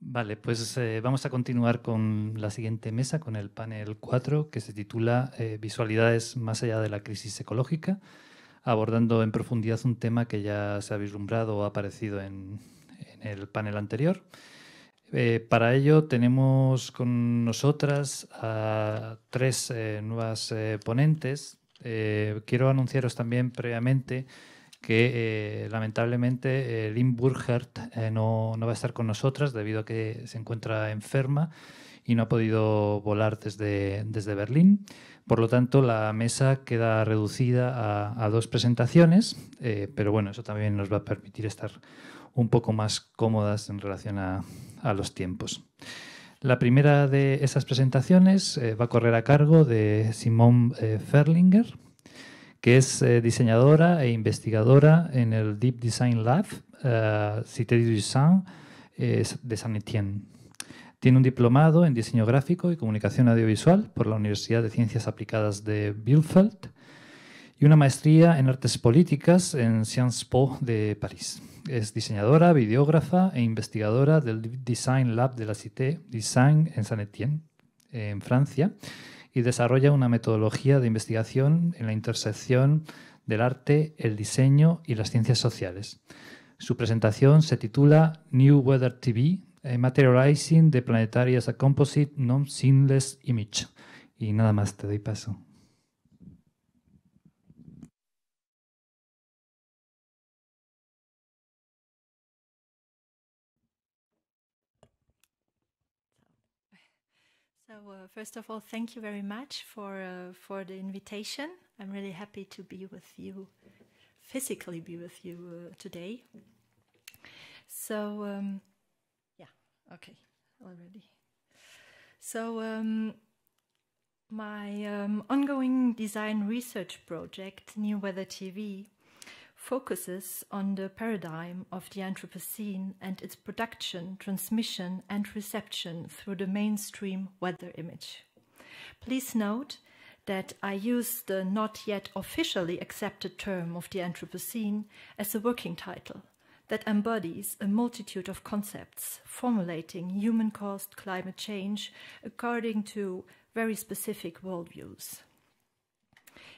Vale, pues eh, vamos a continuar con la siguiente mesa, con el panel 4, que se titula eh, Visualidades más allá de la crisis ecológica, abordando en profundidad un tema que ya se ha vislumbrado o ha aparecido en, el panel anterior. Eh, para ello tenemos con nosotras a tres nuevas ponentes. quiero anunciaros también previamente que eh, lamentablemente eh, Lynn Burgert eh, no, va a estar con nosotras debido a que se encuentra enferma y no ha podido volar desde, desde Berlín. Por lo tanto, la mesa queda reducida a, dos presentaciones, pero bueno, eso también nos va a permitir estar un poco más cómodas en relación a, los tiempos. La primera de esas presentaciones va a correr a cargo de Simón Ferlinger que es eh, diseñadora e investigadora en el Deep Design Lab, eh, Cité du Design eh, de Saint-Étienne. Tiene un diplomado en diseño gráfico y comunicación audiovisual por la Universidad de Ciencias Aplicadas de Bielefeld y una maestría en artes políticas en Sciences Po de París. Es diseñadora, videógrafa e investigadora del Design Lab de la Cité Design en Saint-Étienne, en Francia, y desarrolla una metodología de investigación en la intersección del arte, el diseño y las ciencias sociales. Su presentación se titula New Weather TV, eh, Materializing the Planetary as a Composite Non-Seamless Image. Y nada más, te doy paso. first of all, thank you very much for uh, for the invitation. I'm really happy to be with you, physically be with you uh, today. So, um, yeah, okay, already. So, um, my um, ongoing design research project, New Weather TV, focuses on the paradigm of the Anthropocene and its production, transmission, and reception through the mainstream weather image. Please note that I use the not yet officially accepted term of the Anthropocene as a working title that embodies a multitude of concepts formulating human caused climate change according to very specific worldviews.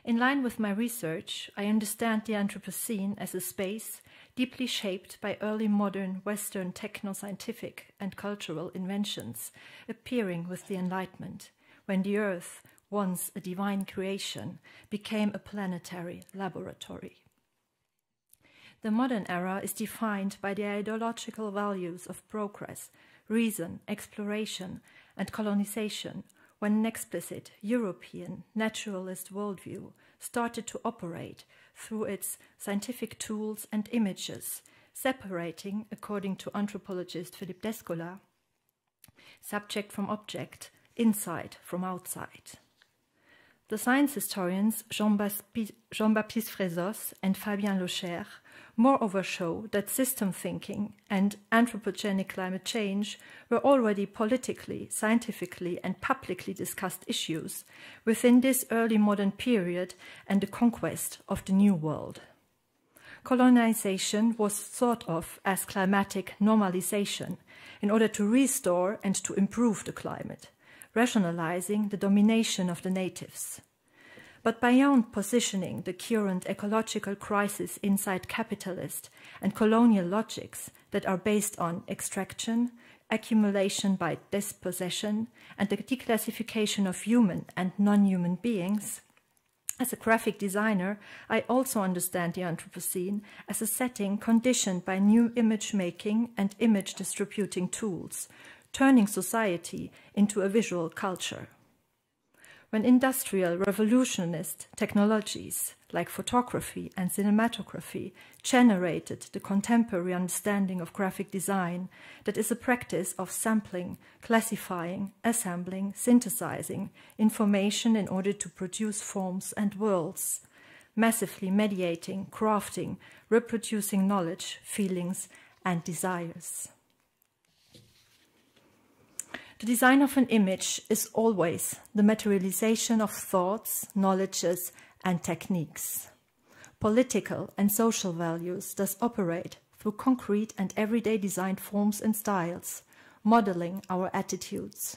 In line with my research, I understand the Anthropocene as a space deeply shaped by early modern Western techno scientific and cultural inventions appearing with the Enlightenment, when the Earth, once a divine creation, became a planetary laboratory. The modern era is defined by the ideological values of progress, reason, exploration, and colonization when an explicit European naturalist worldview started to operate through its scientific tools and images, separating, according to anthropologist Philippe Descola, subject from object, inside from outside. The science historians Jean-Baptiste Jean Frézos and Fabien Locher moreover show that system thinking and anthropogenic climate change were already politically, scientifically, and publicly discussed issues within this early modern period and the conquest of the New World. Colonization was thought of as climatic normalization in order to restore and to improve the climate, rationalizing the domination of the natives. But beyond positioning the current ecological crisis inside capitalist and colonial logics that are based on extraction, accumulation by dispossession, and the declassification of human and non human beings, as a graphic designer, I also understand the Anthropocene as a setting conditioned by new image making and image distributing tools, turning society into a visual culture when industrial revolutionist technologies like photography and cinematography generated the contemporary understanding of graphic design that is a practice of sampling, classifying, assembling, synthesizing information in order to produce forms and worlds, massively mediating, crafting, reproducing knowledge, feelings, and desires. The design of an image is always the materialization of thoughts, knowledges, and techniques. Political and social values thus operate through concrete and everyday designed forms and styles, modeling our attitudes.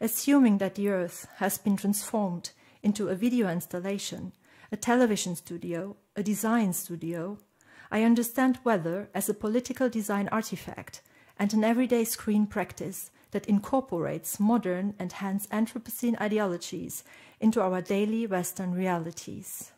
Assuming that the Earth has been transformed into a video installation, a television studio, a design studio, I understand weather as a political design artifact and an everyday screen practice that incorporates modern and hence Anthropocene ideologies into our daily Western realities.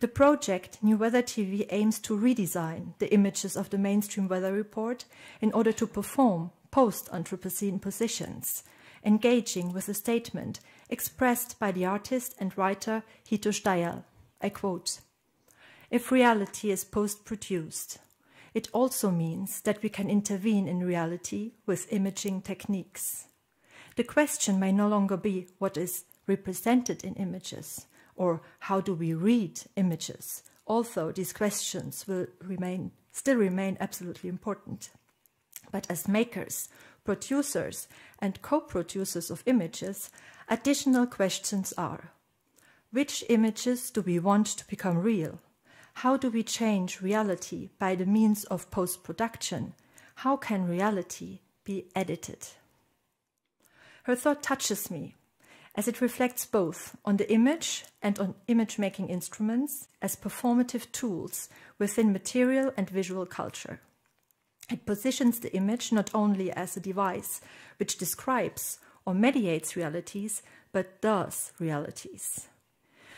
The project New Weather TV aims to redesign the images of the mainstream weather report in order to perform post-Anthropocene positions, engaging with a statement expressed by the artist and writer Hito Steyerl. I quote, If reality is post-produced, it also means that we can intervene in reality with imaging techniques. The question may no longer be what is represented in images or how do we read images, although these questions will remain, still remain absolutely important. But as makers, producers and co-producers of images, additional questions are, which images do we want to become real? How do we change reality by the means of post production? How can reality be edited? Her thought touches me as it reflects both on the image and on image making instruments as performative tools within material and visual culture. It positions the image not only as a device which describes or mediates realities, but does realities.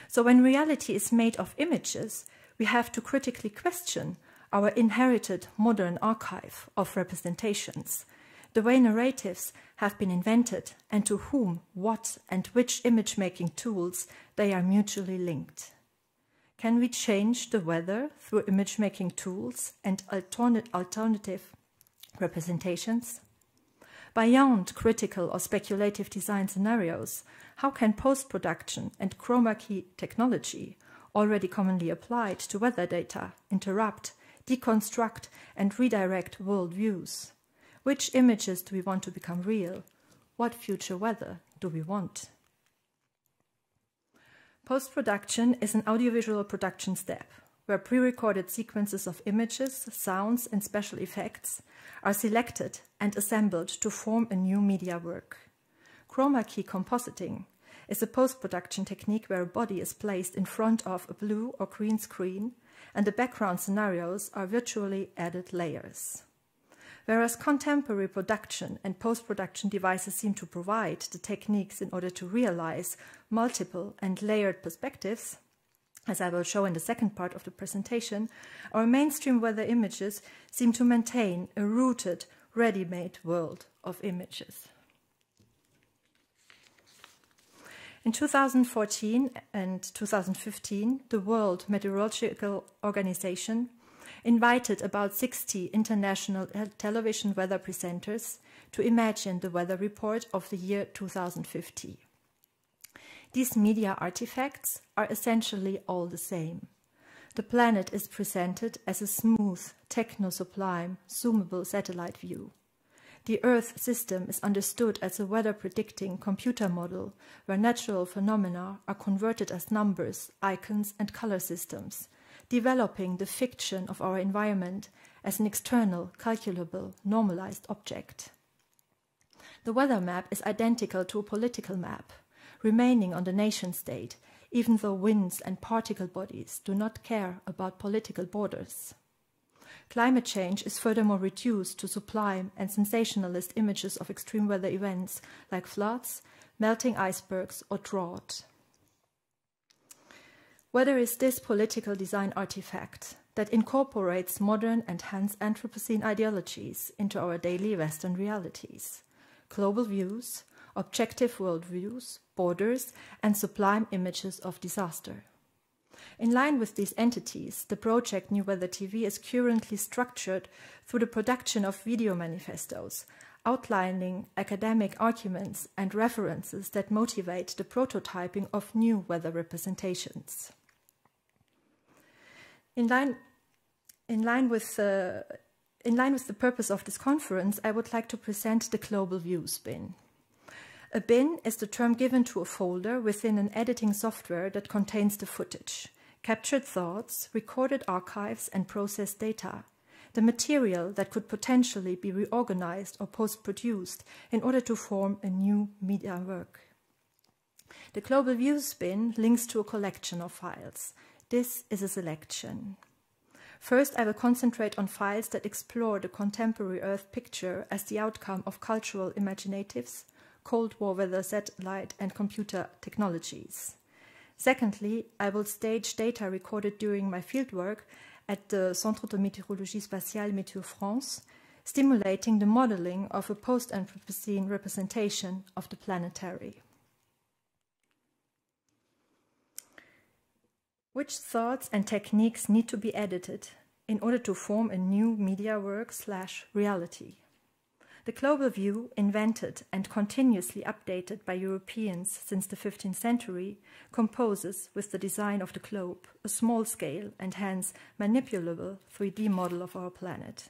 So when reality is made of images, we have to critically question our inherited modern archive of representations, the way narratives have been invented, and to whom, what, and which image making tools they are mutually linked. Can we change the weather through image making tools and alternative representations? Beyond critical or speculative design scenarios, how can post production and chroma key technology already commonly applied to weather data, interrupt, deconstruct, and redirect worldviews. Which images do we want to become real? What future weather do we want? Post production is an audiovisual production step where pre recorded sequences of images, sounds, and special effects are selected and assembled to form a new media work. Chroma key compositing is a post-production technique where a body is placed in front of a blue or green screen and the background scenarios are virtually added layers. Whereas contemporary production and post-production devices seem to provide the techniques in order to realize multiple and layered perspectives, as I will show in the second part of the presentation, our mainstream weather images seem to maintain a rooted, ready-made world of images. In 2014 and 2015, the World Meteorological Organization invited about 60 international television weather presenters to imagine the weather report of the year 2050. These media artifacts are essentially all the same. The planet is presented as a smooth, techno-sublime, zoomable satellite view. The Earth system is understood as a weather predicting computer model where natural phenomena are converted as numbers, icons, and color systems, developing the fiction of our environment as an external, calculable, normalized object. The weather map is identical to a political map, remaining on the nation state, even though winds and particle bodies do not care about political borders. Climate change is furthermore reduced to sublime and sensationalist images of extreme weather events like floods, melting icebergs, or drought. Weather is this political design artifact that incorporates modern and hence Anthropocene ideologies into our daily Western realities, global views, objective worldviews, borders, and sublime images of disaster. In line with these entities, the project New Weather TV is currently structured through the production of video manifestos, outlining academic arguments and references that motivate the prototyping of new weather representations. In line, in line with uh, in line with the purpose of this conference, I would like to present the Global Views bin. A bin is the term given to a folder within an editing software that contains the footage, captured thoughts, recorded archives, and processed data, the material that could potentially be reorganized or post-produced in order to form a new media work. The global views bin links to a collection of files. This is a selection. First, I will concentrate on files that explore the contemporary Earth picture as the outcome of cultural imaginatives, Cold War weather satellite and computer technologies. Secondly, I will stage data recorded during my fieldwork at the Centre de Météorologie Spatiale Météo France, stimulating the modeling of a post-Anthropocene representation of the planetary. Which thoughts and techniques need to be edited in order to form a new media work slash reality? The global view, invented and continuously updated by Europeans since the 15th century, composes, with the design of the globe, a small scale and hence manipulable 3D model of our planet.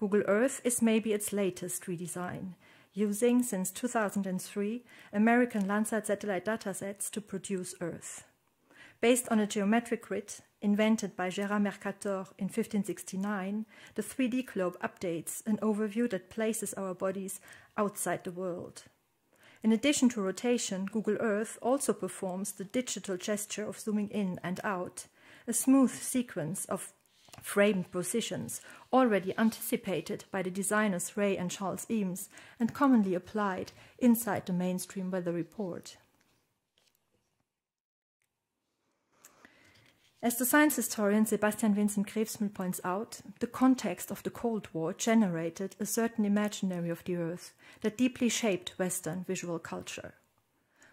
Google Earth is maybe its latest redesign, using since 2003 American Landsat satellite datasets to produce Earth. Based on a geometric grid invented by Gérard Mercator in 1569, the 3D globe updates an overview that places our bodies outside the world. In addition to rotation, Google Earth also performs the digital gesture of zooming in and out, a smooth sequence of framed positions already anticipated by the designers Ray and Charles Eames and commonly applied inside the mainstream weather report. As the science historian Sebastian Vincent Grevesmühl points out, the context of the Cold War generated a certain imaginary of the Earth that deeply shaped Western visual culture.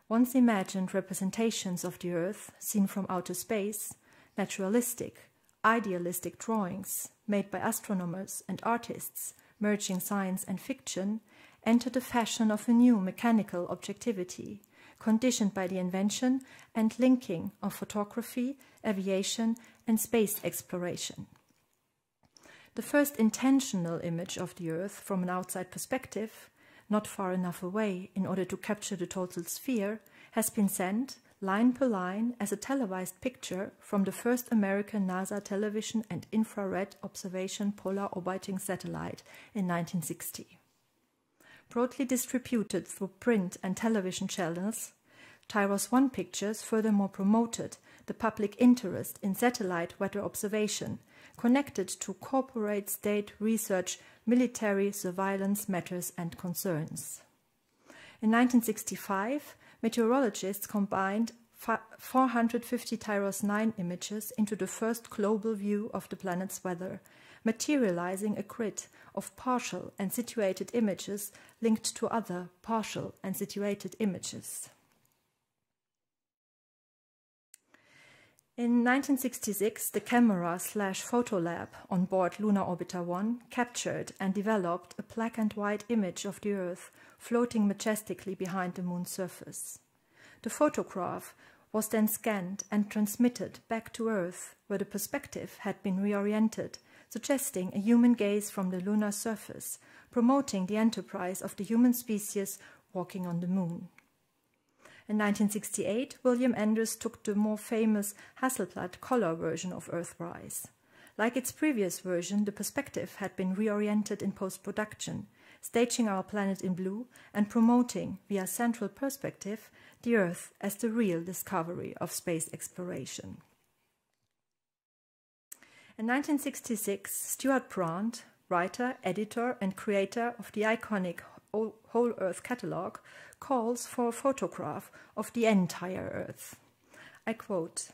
Once imagined representations of the Earth seen from outer space, naturalistic, idealistic drawings made by astronomers and artists, merging science and fiction, entered the fashion of a new mechanical objectivity conditioned by the invention and linking of photography, aviation, and space exploration. The first intentional image of the Earth from an outside perspective, not far enough away in order to capture the total sphere, has been sent line per line as a televised picture from the first American NASA television and infrared observation polar orbiting satellite in 1960 broadly distributed through print and television channels, Tyros 1 pictures furthermore promoted the public interest in satellite weather observation connected to corporate state research, military surveillance matters and concerns. In 1965, meteorologists combined 450 Tyros 9 images into the first global view of the planet's weather materializing a grid of partial and situated images linked to other partial and situated images. In 1966, the camera slash photo lab on board Lunar Orbiter 1 captured and developed a black and white image of the Earth floating majestically behind the Moon's surface. The photograph was then scanned and transmitted back to Earth, where the perspective had been reoriented suggesting a human gaze from the lunar surface, promoting the enterprise of the human species walking on the moon. In 1968, William Anders took the more famous Hasselblad color version of Earthrise. Like its previous version, the perspective had been reoriented in post-production, staging our planet in blue and promoting, via central perspective, the Earth as the real discovery of space exploration. In 1966, Stuart Brand, writer, editor, and creator of the iconic Whole Earth Catalogue, calls for a photograph of the entire Earth. I quote,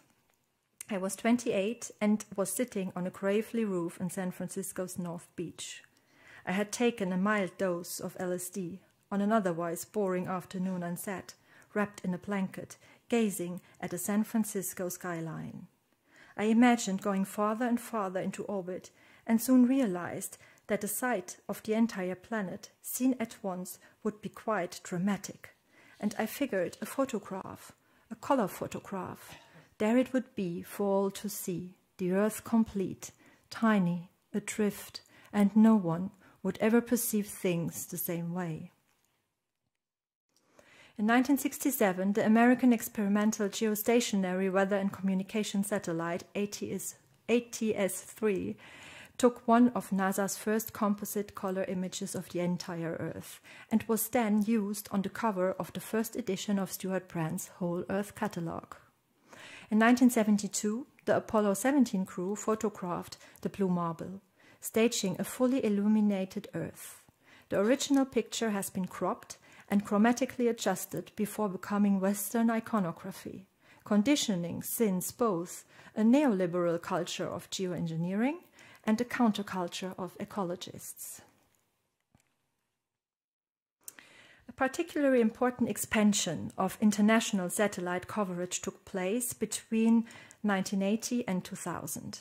I was 28 and was sitting on a gravely roof in San Francisco's North Beach. I had taken a mild dose of LSD on an otherwise boring afternoon and sat, wrapped in a blanket, gazing at the San Francisco skyline. I imagined going farther and farther into orbit, and soon realized that the sight of the entire planet, seen at once, would be quite dramatic. And I figured a photograph, a color photograph, there it would be for all to see, the Earth complete, tiny, adrift, and no one would ever perceive things the same way. In 1967, the American experimental geostationary weather and communication satellite ATS, ATS-3 took one of NASA's first composite color images of the entire Earth and was then used on the cover of the first edition of Stuart Brand's Whole Earth catalog. In 1972, the Apollo 17 crew photographed the Blue Marble, staging a fully illuminated Earth. The original picture has been cropped and chromatically adjusted before becoming Western iconography, conditioning since both a neoliberal culture of geoengineering and a counterculture of ecologists. A particularly important expansion of international satellite coverage took place between 1980 and 2000.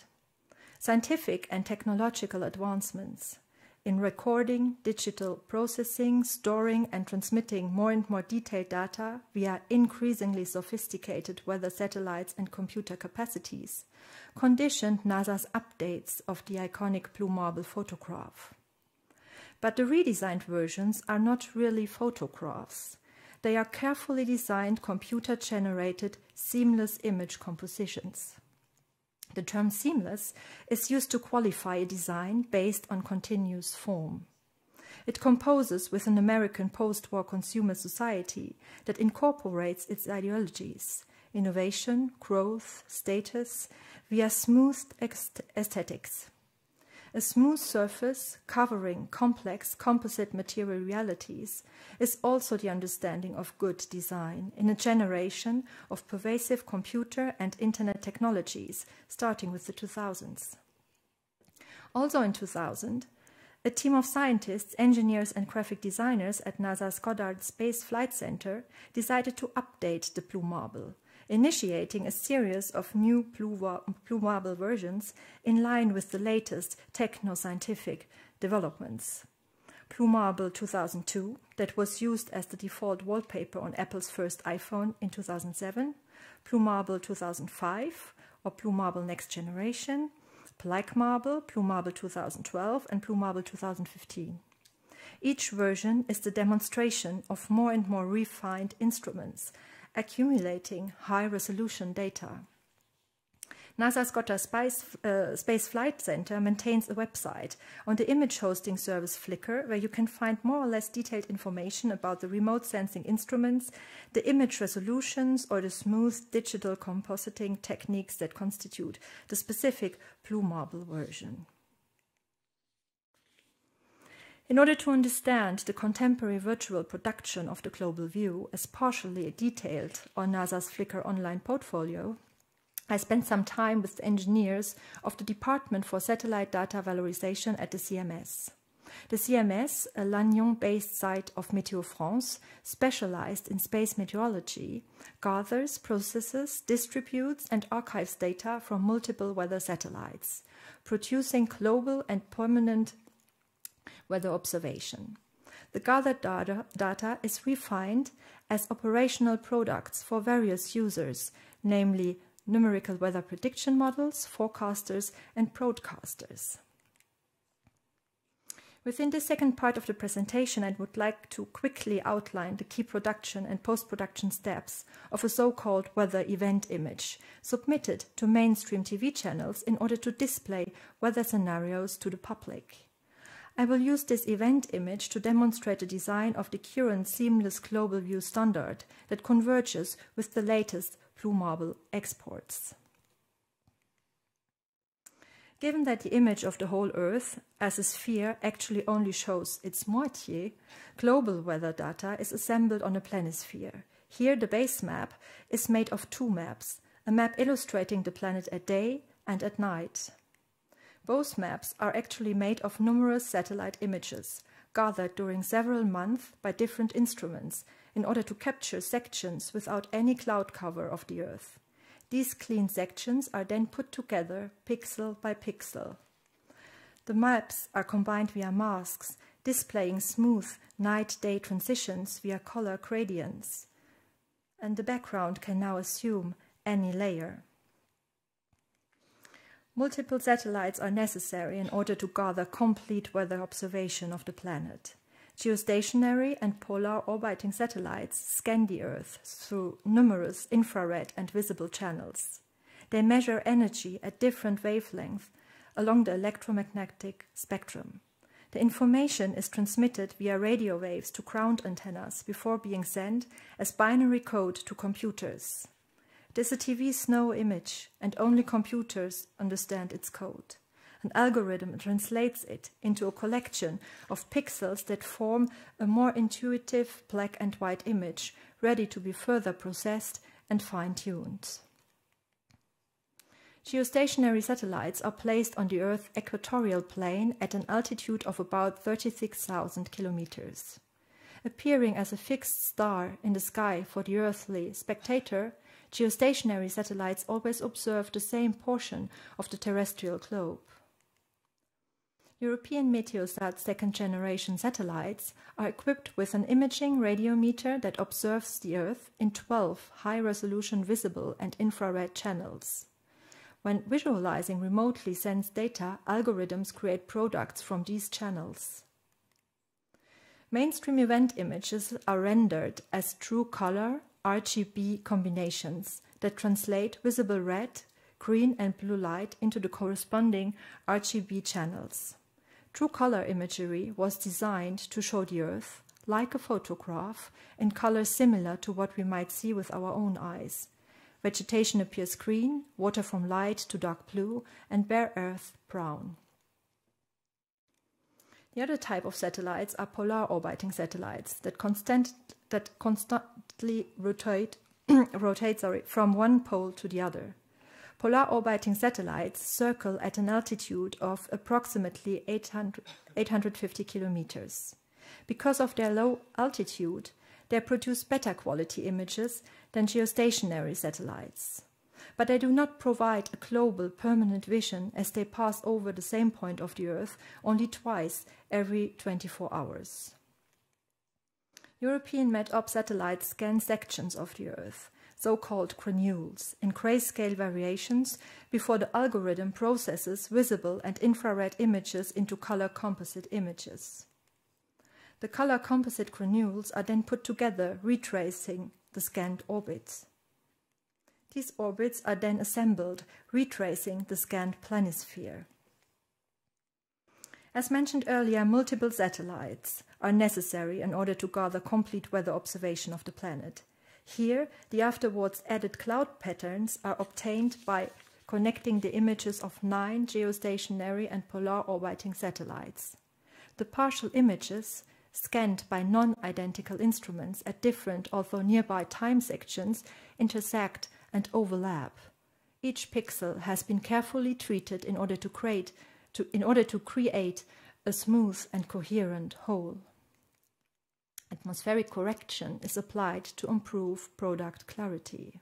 Scientific and technological advancements in recording, digital processing, storing, and transmitting more and more detailed data via increasingly sophisticated weather satellites and computer capacities, conditioned NASA's updates of the iconic blue marble photograph. But the redesigned versions are not really photographs. They are carefully designed, computer-generated, seamless image compositions the term seamless is used to qualify a design based on continuous form. It composes with an American post-war consumer society that incorporates its ideologies, innovation, growth, status, via smoothed aesthetics a smooth surface covering complex composite material realities is also the understanding of good design in a generation of pervasive computer and internet technologies, starting with the 2000s. Also in 2000, a team of scientists, engineers, and graphic designers at NASA's Goddard Space Flight Center decided to update the Blue Marble – initiating a series of new Blue Marble versions in line with the latest techno-scientific developments. Blue Marble 2002, that was used as the default wallpaper on Apple's first iPhone in 2007, Blue Marble 2005, or Blue Marble Next Generation, Black Marble, Blue Marble 2012, and Blue Marble 2015. Each version is the demonstration of more and more refined instruments accumulating high-resolution data. NASA's Goddard Space, uh, Space, Flight Center maintains a website on the image hosting service Flickr, where you can find more or less detailed information about the remote sensing instruments, the image resolutions, or the smooth digital compositing techniques that constitute the specific Blue Marble version. In order to understand the contemporary virtual production of the global view as partially detailed on NASA's Flickr online portfolio, I spent some time with engineers of the Department for Satellite Data Valorization at the CMS. The CMS, a Lannion-based site of Météo France, specialized in space meteorology, gathers, processes, distributes and archives data from multiple weather satellites, producing global and permanent weather observation. The gathered data, data is refined as operational products for various users, namely numerical weather prediction models, forecasters, and broadcasters. Within the second part of the presentation, I would like to quickly outline the key production and post-production steps of a so-called weather event image submitted to mainstream TV channels in order to display weather scenarios to the public. I will use this event image to demonstrate the design of the current seamless global view standard that converges with the latest Blue Marble exports. Given that the image of the whole Earth as a sphere actually only shows its moitié, global weather data is assembled on a planisphere. Here the base map is made of two maps, a map illustrating the planet at day and at night. Both maps are actually made of numerous satellite images, gathered during several months by different instruments in order to capture sections without any cloud cover of the Earth. These clean sections are then put together pixel by pixel. The maps are combined via masks, displaying smooth night-day transitions via color gradients. And the background can now assume any layer. Multiple satellites are necessary in order to gather complete weather observation of the planet. Geostationary and polar orbiting satellites scan the Earth through numerous infrared and visible channels. They measure energy at different wavelengths along the electromagnetic spectrum. The information is transmitted via radio waves to ground antennas before being sent as binary code to computers. There's a TV snow image, and only computers understand its code. An algorithm translates it into a collection of pixels that form a more intuitive black and white image, ready to be further processed and fine-tuned. Geostationary satellites are placed on the Earth's equatorial plane at an altitude of about 36,000 kilometers. Appearing as a fixed star in the sky for the earthly spectator, geostationary satellites always observe the same portion of the terrestrial globe. European Meteosat second generation satellites are equipped with an imaging radiometer that observes the Earth in 12 high resolution visible and infrared channels. When visualizing remotely sensed data, algorithms create products from these channels. Mainstream event images are rendered as true color RGB combinations that translate visible red, green and blue light into the corresponding RGB channels. True color imagery was designed to show the earth, like a photograph, in colors similar to what we might see with our own eyes. Vegetation appears green, water from light to dark blue, and bare earth brown. The other type of satellites are polar orbiting satellites that constant, that constantly rotate, rotate sorry, from one pole to the other. Polar orbiting satellites circle at an altitude of approximately 800, 850 kilometers. Because of their low altitude, they produce better quality images than geostationary satellites. But they do not provide a global permanent vision as they pass over the same point of the Earth only twice every 24 hours. European Metop satellites scan sections of the Earth, so-called granules, in grayscale variations before the algorithm processes visible and infrared images into color composite images. The color composite granules are then put together, retracing the scanned orbits. These orbits are then assembled, retracing the scanned planisphere. As mentioned earlier, multiple satellites, are necessary in order to gather complete weather observation of the planet. Here, the afterwards added cloud patterns are obtained by connecting the images of nine geostationary and polar orbiting satellites. The partial images, scanned by non-identical instruments at different although nearby time sections, intersect and overlap. Each pixel has been carefully treated in order to create, to, in order to create a smooth and coherent whole. Atmospheric correction is applied to improve product clarity.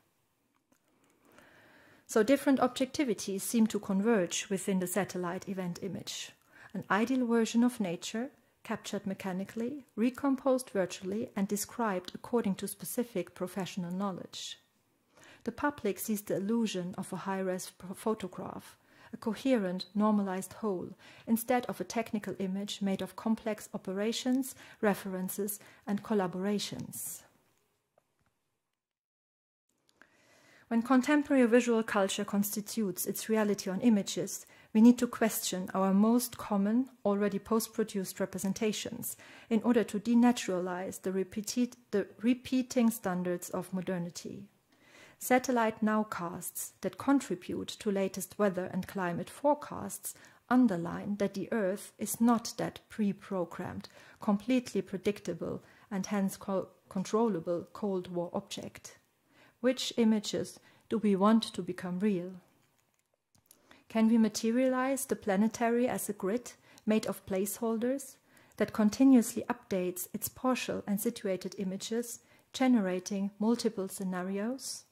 So different objectivities seem to converge within the satellite event image. An ideal version of nature, captured mechanically, recomposed virtually, and described according to specific professional knowledge. The public sees the illusion of a high res photograph a coherent, normalized whole, instead of a technical image made of complex operations, references, and collaborations. When contemporary visual culture constitutes its reality on images, we need to question our most common, already post produced representations in order to denaturalize the, the repeating standards of modernity satellite nowcasts that contribute to latest weather and climate forecasts underline that the Earth is not that pre-programmed, completely predictable and hence co controllable Cold War object. Which images do we want to become real? Can we materialize the planetary as a grid made of placeholders that continuously updates its partial and situated images, generating multiple scenarios?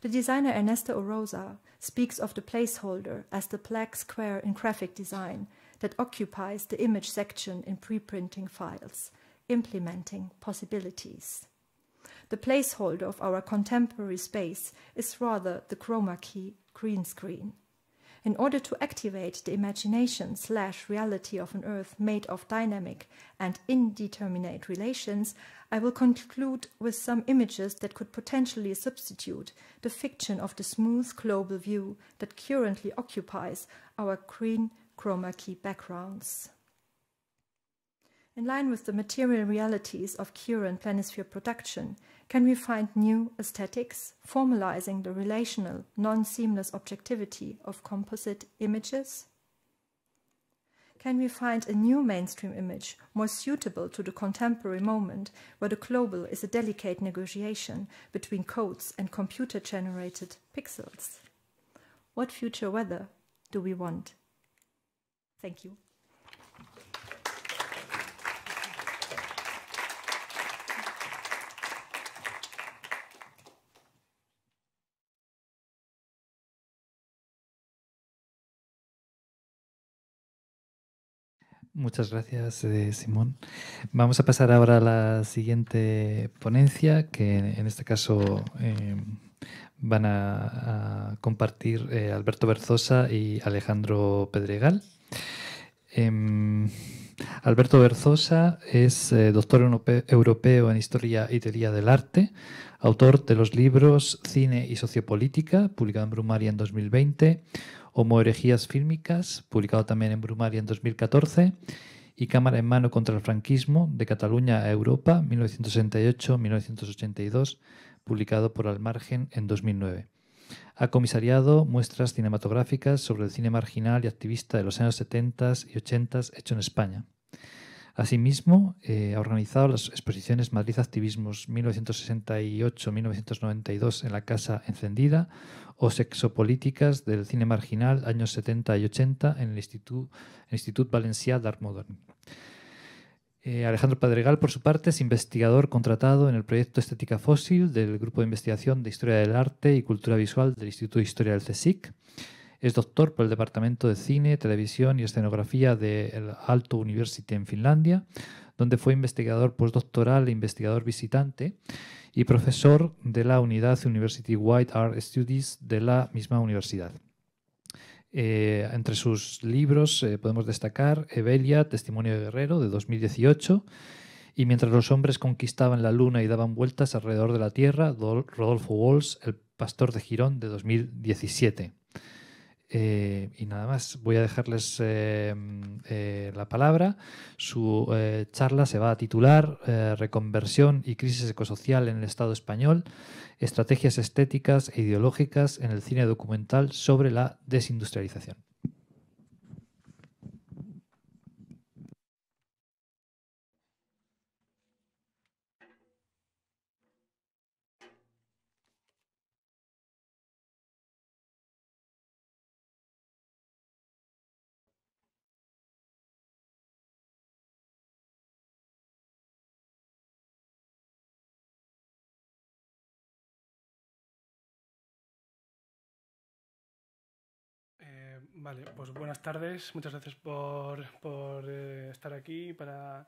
The designer Ernesto Oroza speaks of the placeholder as the black square in graphic design that occupies the image section in preprinting files, implementing possibilities. The placeholder of our contemporary space is rather the chroma key green screen in order to activate the imagination slash reality of an Earth made of dynamic and indeterminate relations, I will conclude with some images that could potentially substitute the fiction of the smooth global view that currently occupies our green chroma key backgrounds. In line with the material realities of current planisphere production, can we find new aesthetics formalizing the relational, non seamless objectivity of composite images? Can we find a new mainstream image more suitable to the contemporary moment where the global is a delicate negotiation between codes and computer generated pixels? What future weather do we want? Thank you. Muchas gracias, eh, Simón. Vamos a pasar ahora a la siguiente ponencia, que en este caso em, van a, compartir eh, Alberto Berzosa y Alejandro Pedregal. Em, Alberto Berzosa es eh, doctor europeo en Historia y Teoría del Arte, autor de los libros Cine y Sociopolítica, publicado en Brumaria en 2020, herejías fílmicas, publicado también en Brumaria en 2014, y Cámara en mano contra el franquismo, de Cataluña a Europa, 1968-1982, publicado por Al Margen en 2009. Ha comisariado muestras cinematográficas sobre el cine marginal y activista de los años 70 y 80 hecho en España. Asimismo, eh, ha organizado las exposiciones Madrid Activismos 1968-1992 en la Casa Encendida, o Sexopolíticas del cine marginal años 70 y 80 en el instituto el Valencià d'Art Modern. Eh, Alejandro Padregal, por su parte, es investigador contratado en el proyecto Estética Fósil del Grupo de Investigación de Historia del Arte y Cultura Visual del Instituto de Historia del CSIC. Es doctor por el Departamento de Cine, Televisión y Escenografía del Alto University en Finlandia, donde fue investigador postdoctoral e investigador visitante y profesor de la unidad University White Art Studies de la misma universidad. Eh, entre sus libros eh, podemos destacar Evelia, Testimonio de Guerrero, de 2018, y Mientras los hombres conquistaban la luna y daban vueltas alrededor de la Tierra, Rodolfo Walsh, El Pastor de Girón, de 2017. Eh, y nada más, voy a dejarles eh, eh, la palabra. Su charla se va a titular Reconversión y crisis ecosocial en el Estado español, estrategias estéticas e ideológicas en el cine documental sobre la desindustrialización. Vale, pues buenas tardes. Muchas gracias por, por eh, estar aquí para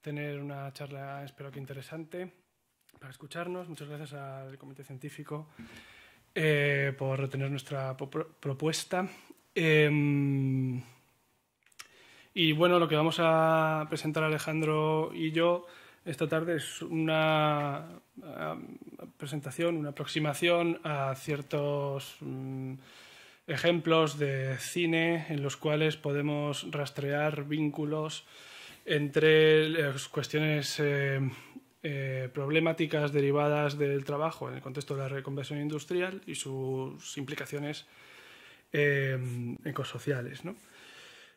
tener una charla, espero que interesante, para escucharnos. Muchas gracias al Comité Científico eh, por retener nuestra propuesta. Em, y bueno, lo que vamos a presentar Alejandro y yo esta tarde es una ah, presentación, una aproximación a ciertos... Mm, ejemplos de cine en los cuales podemos rastrear vínculos entre las cuestiones eh, eh, problemáticas derivadas del trabajo en el contexto de la reconversión industrial y sus implicaciones eh, ecosociales.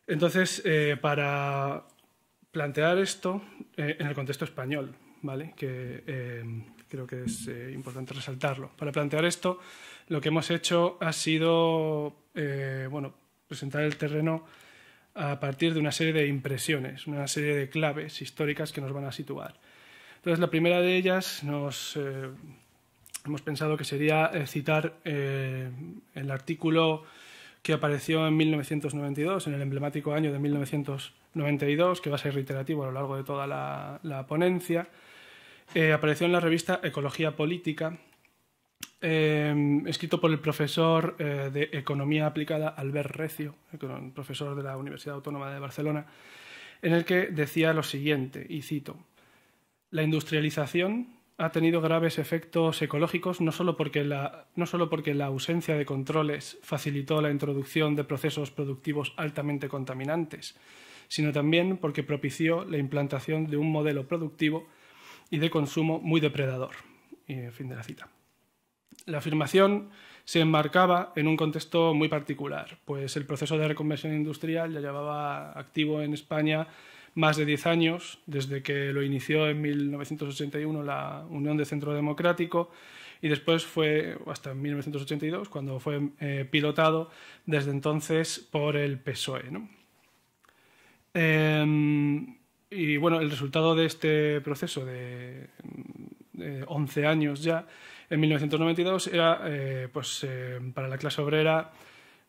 Entonces, para plantear esto en el contexto español, que creo que es importante resaltarlo, para plantear esto lo que hemos hecho ha sido eh, bueno, presentar el terreno a partir de una serie de impresiones, una serie de claves históricas que nos van a situar. Entonces, la primera de ellas nos eh, hemos pensado que sería eh, citar el artículo que apareció en 1992, en el emblemático año de 1992, que va a ser reiterativo a lo largo de toda la ponencia. apareció en la revista Ecología Política, Em, escrito por el profesor eh, de Economía Aplicada Albert Recio, eh, profesor de la Universidad Autónoma de Barcelona, en el que decía lo siguiente, y cito, La industrialización ha tenido graves efectos ecológicos no solo porque la, no solo porque la ausencia de controles facilitó la introducción de procesos productivos altamente contaminantes, sino también porque propició la implantación de un modelo productivo y de consumo muy depredador. fin de la cita. La afirmación se enmarcaba en un contexto muy particular, pues el proceso de reconversión industrial ya llevaba activo en España más de 10 años, desde que lo inició en 1981 la Unión de Centro Democrático y después fue hasta 1982, cuando fue eh, pilotado desde entonces por el PSOE. Em, y bueno, el resultado de este proceso de, de 11 años ya en 1992 era eh, pues, eh, para la clase obrera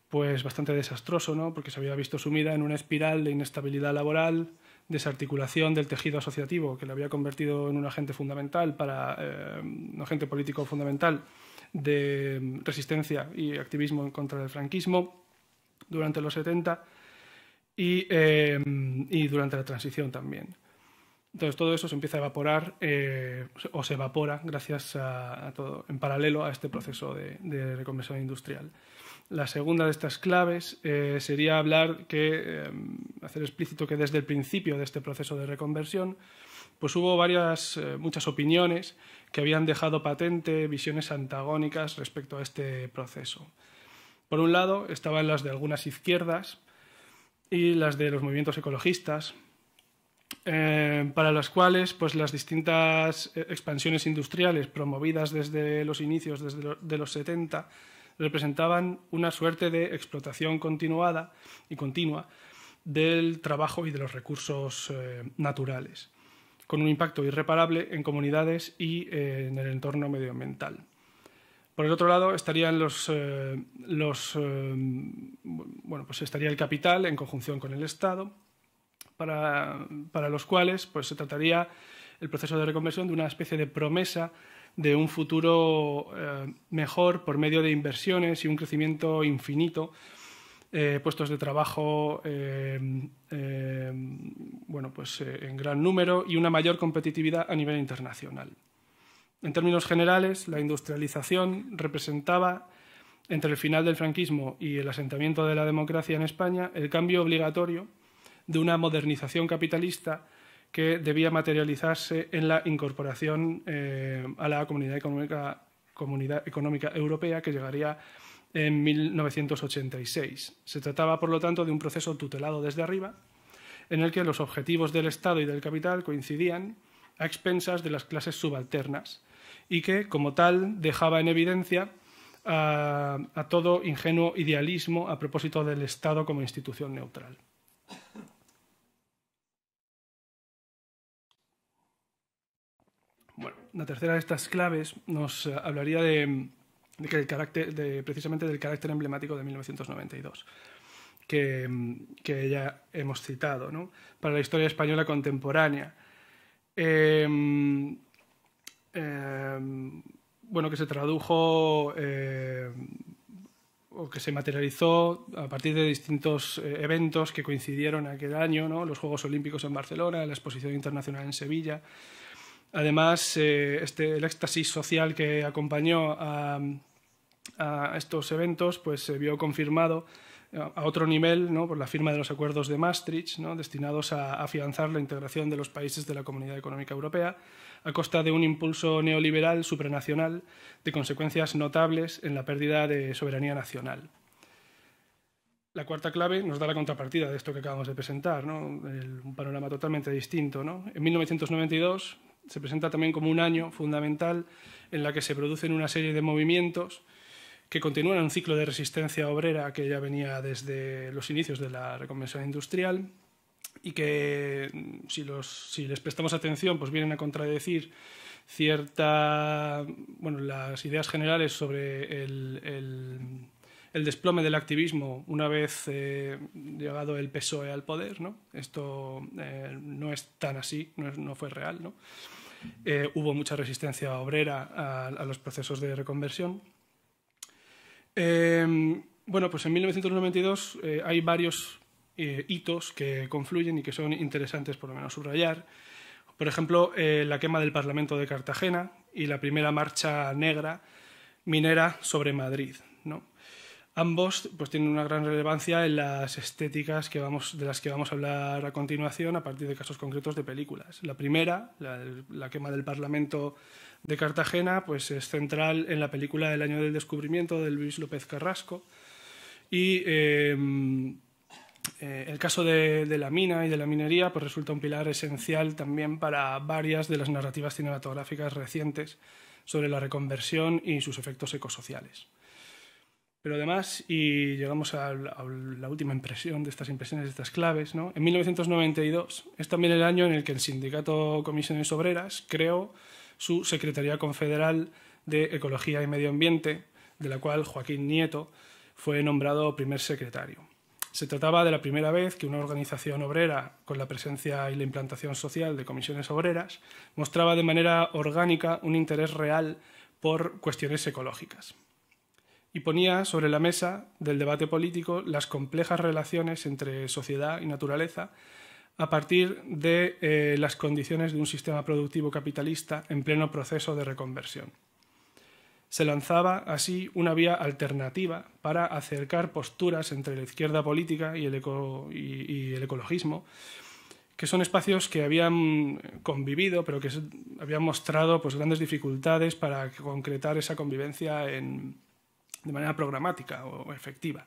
pues, bastante desastroso, ¿no? porque se había visto sumida en una espiral de inestabilidad laboral, desarticulación del tejido asociativo, que la había convertido en un agente fundamental para eh, un agente político fundamental de resistencia y activismo contra el franquismo durante los 70 y durante la transición también. Entonces todo eso se empieza a evaporar eh, o se evapora gracias a, todo, en paralelo a este proceso de, reconversión industrial. La segunda de estas claves eh, sería hablar que, eh, hacer explícito que desde el principio de este proceso de reconversión, pues hubo varias, muchas opiniones que habían dejado patente visiones antagónicas respecto a este proceso. Por un lado, estaban las de algunas izquierdas y las de los movimientos ecologistas, eh, para las cuales pues, las distintas eh, expansiones industriales promovidas desde los inicios, desde de los 70, representaban una suerte de explotación continuada y continua del trabajo y de los recursos eh, naturales, con un impacto irreparable en comunidades y en el entorno medioambiental. Por el otro lado estarían pues estaría el capital en conjunción con el Estado, para, los cuales pues, se trataría el proceso de reconversión de una especie de promesa de un futuro eh, mejor por medio de inversiones y un crecimiento infinito, eh, puestos de trabajo eh, pues, en gran número y una mayor competitividad a nivel internacional. En términos generales, la industrialización representaba entre el final del franquismo y el asentamiento de la democracia en España el cambio obligatorio de una modernización capitalista que debía materializarse en la incorporación eh, a la Comunidad Económica, Europea que llegaría en 1986. Se trataba, por lo tanto, de un proceso tutelado desde arriba, en el que los objetivos del Estado y del capital coincidían a expensas de las clases subalternas y que, como tal, dejaba en evidencia a todo ingenuo idealismo a propósito del Estado como institución neutral. la tercera de estas claves nos eh, hablaría de, que el carácter, precisamente del carácter emblemático de 1992, que, ya hemos citado, para la historia española contemporánea. Em, em, bueno, que se tradujo eh, o que se materializó a partir de distintos eh, eventos que coincidieron aquel año, los Juegos Olímpicos en Barcelona, la Exposición Internacional en Sevilla, Además, eh, este, el éxtasis social que acompañó a, estos eventos pues, se vio confirmado eh, a otro nivel por la firma de los acuerdos de Maastricht, destinados a afianzar la integración de los países de la Comunidad Económica Europea, a costa de un impulso neoliberal supranacional de consecuencias notables en la pérdida de soberanía nacional. La cuarta clave nos da la contrapartida de esto que acabamos de presentar, un panorama totalmente distinto. En 1992, se presenta también como un año fundamental en la que se producen una serie de movimientos que continúan un ciclo de resistencia obrera que ya venía desde los inicios de la Reconvención industrial y que si, les prestamos atención pues vienen a contradecir cierta las ideas generales sobre el el desplome del activismo una vez eh, llegado el PSOE al poder, ¿no? Esto eh, no es tan así, no, fue real, ¿no? Eh, hubo mucha resistencia obrera a, a los procesos de reconversión. bueno, pues en 1992 hay varios hitos que confluyen y que son interesantes por lo menos subrayar. Por ejemplo, la quema del Parlamento de Cartagena y la primera marcha negra minera sobre Madrid, ¿no? Ambos pues, tienen una gran relevancia en las estéticas de las que vamos a hablar a continuación a partir de casos concretos de películas. La primera, la, quema del Parlamento de Cartagena, pues es central en la película del año del descubrimiento de Luis López Carrasco. Y em, eh, el caso de, de, la mina y de la minería pues resulta un pilar esencial también para varias de las narrativas cinematográficas recientes sobre la reconversión y sus efectos ecosociales pero además, y llegamos a la, última impresión de estas impresiones, de estas claves, ¿no? En 1992 es también el año en el que el sindicato Comisiones Obreras creó su Secretaría Confederal de Ecología y Medio Ambiente, de la cual Joaquín Nieto fue nombrado primer secretario. Se trataba de la primera vez que una organización obrera, con la presencia y la implantación social de comisiones obreras, mostraba de manera orgánica un interés real por cuestiones ecológicas y ponía sobre la mesa del debate político las complejas relaciones entre sociedad y naturaleza a partir de eh, las condiciones de un sistema productivo capitalista en pleno proceso de reconversión. Se lanzaba así una vía alternativa para acercar posturas entre la izquierda política y el, ecologismo, que son espacios que habían convivido, pero que habían mostrado pues, grandes dificultades para concretar esa convivencia en, de manera programática o efectiva.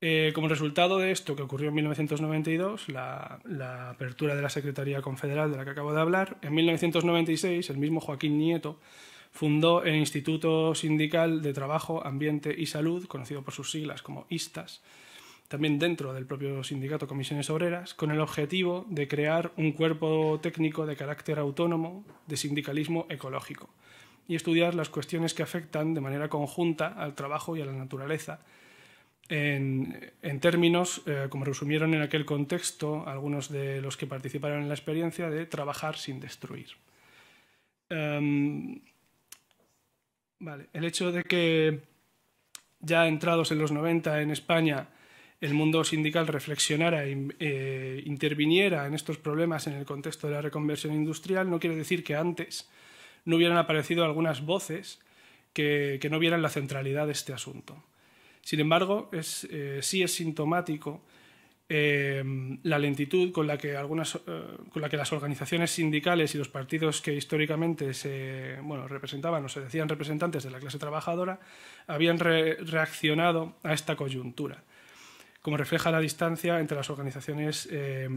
Eh, como resultado de esto que ocurrió en 1992, la, la, apertura de la Secretaría Confederal de la que acabo de hablar, en 1996 el mismo Joaquín Nieto fundó el Instituto Sindical de Trabajo, Ambiente y Salud, conocido por sus siglas como ISTAS, también dentro del propio sindicato Comisiones Obreras, con el objetivo de crear un cuerpo técnico de carácter autónomo de sindicalismo ecológico y estudiar las cuestiones que afectan de manera conjunta al trabajo y a la naturaleza. En, términos, eh, como resumieron en aquel contexto algunos de los que participaron en la experiencia, de trabajar sin destruir. Em, el hecho de que ya entrados en los 90 en España, el mundo sindical reflexionara e interviniera en estos problemas en el contexto de la reconversión industrial, no quiere decir que antes no hubieran aparecido algunas voces que, no vieran la centralidad de este asunto. Sin embargo, eh, sí es sintomático eh, la lentitud con la, que algunas, eh, con la que las organizaciones sindicales y los partidos que históricamente se representaban o se decían representantes de la clase trabajadora habían reaccionado a esta coyuntura, como refleja la distancia entre las organizaciones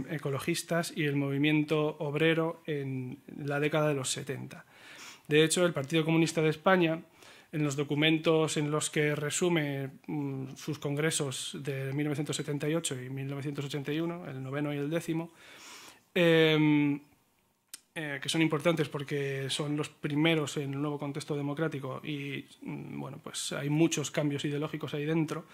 ecologistas y el movimiento obrero en la década de los 70. De hecho, el Partido Comunista de España, en los documentos en los que resume mm, sus congresos de 1978 y 1981, el noveno y el décimo, em, eh, que son importantes porque son los primeros en el nuevo contexto democrático y mm, bueno, pues hay muchos cambios ideológicos ahí dentro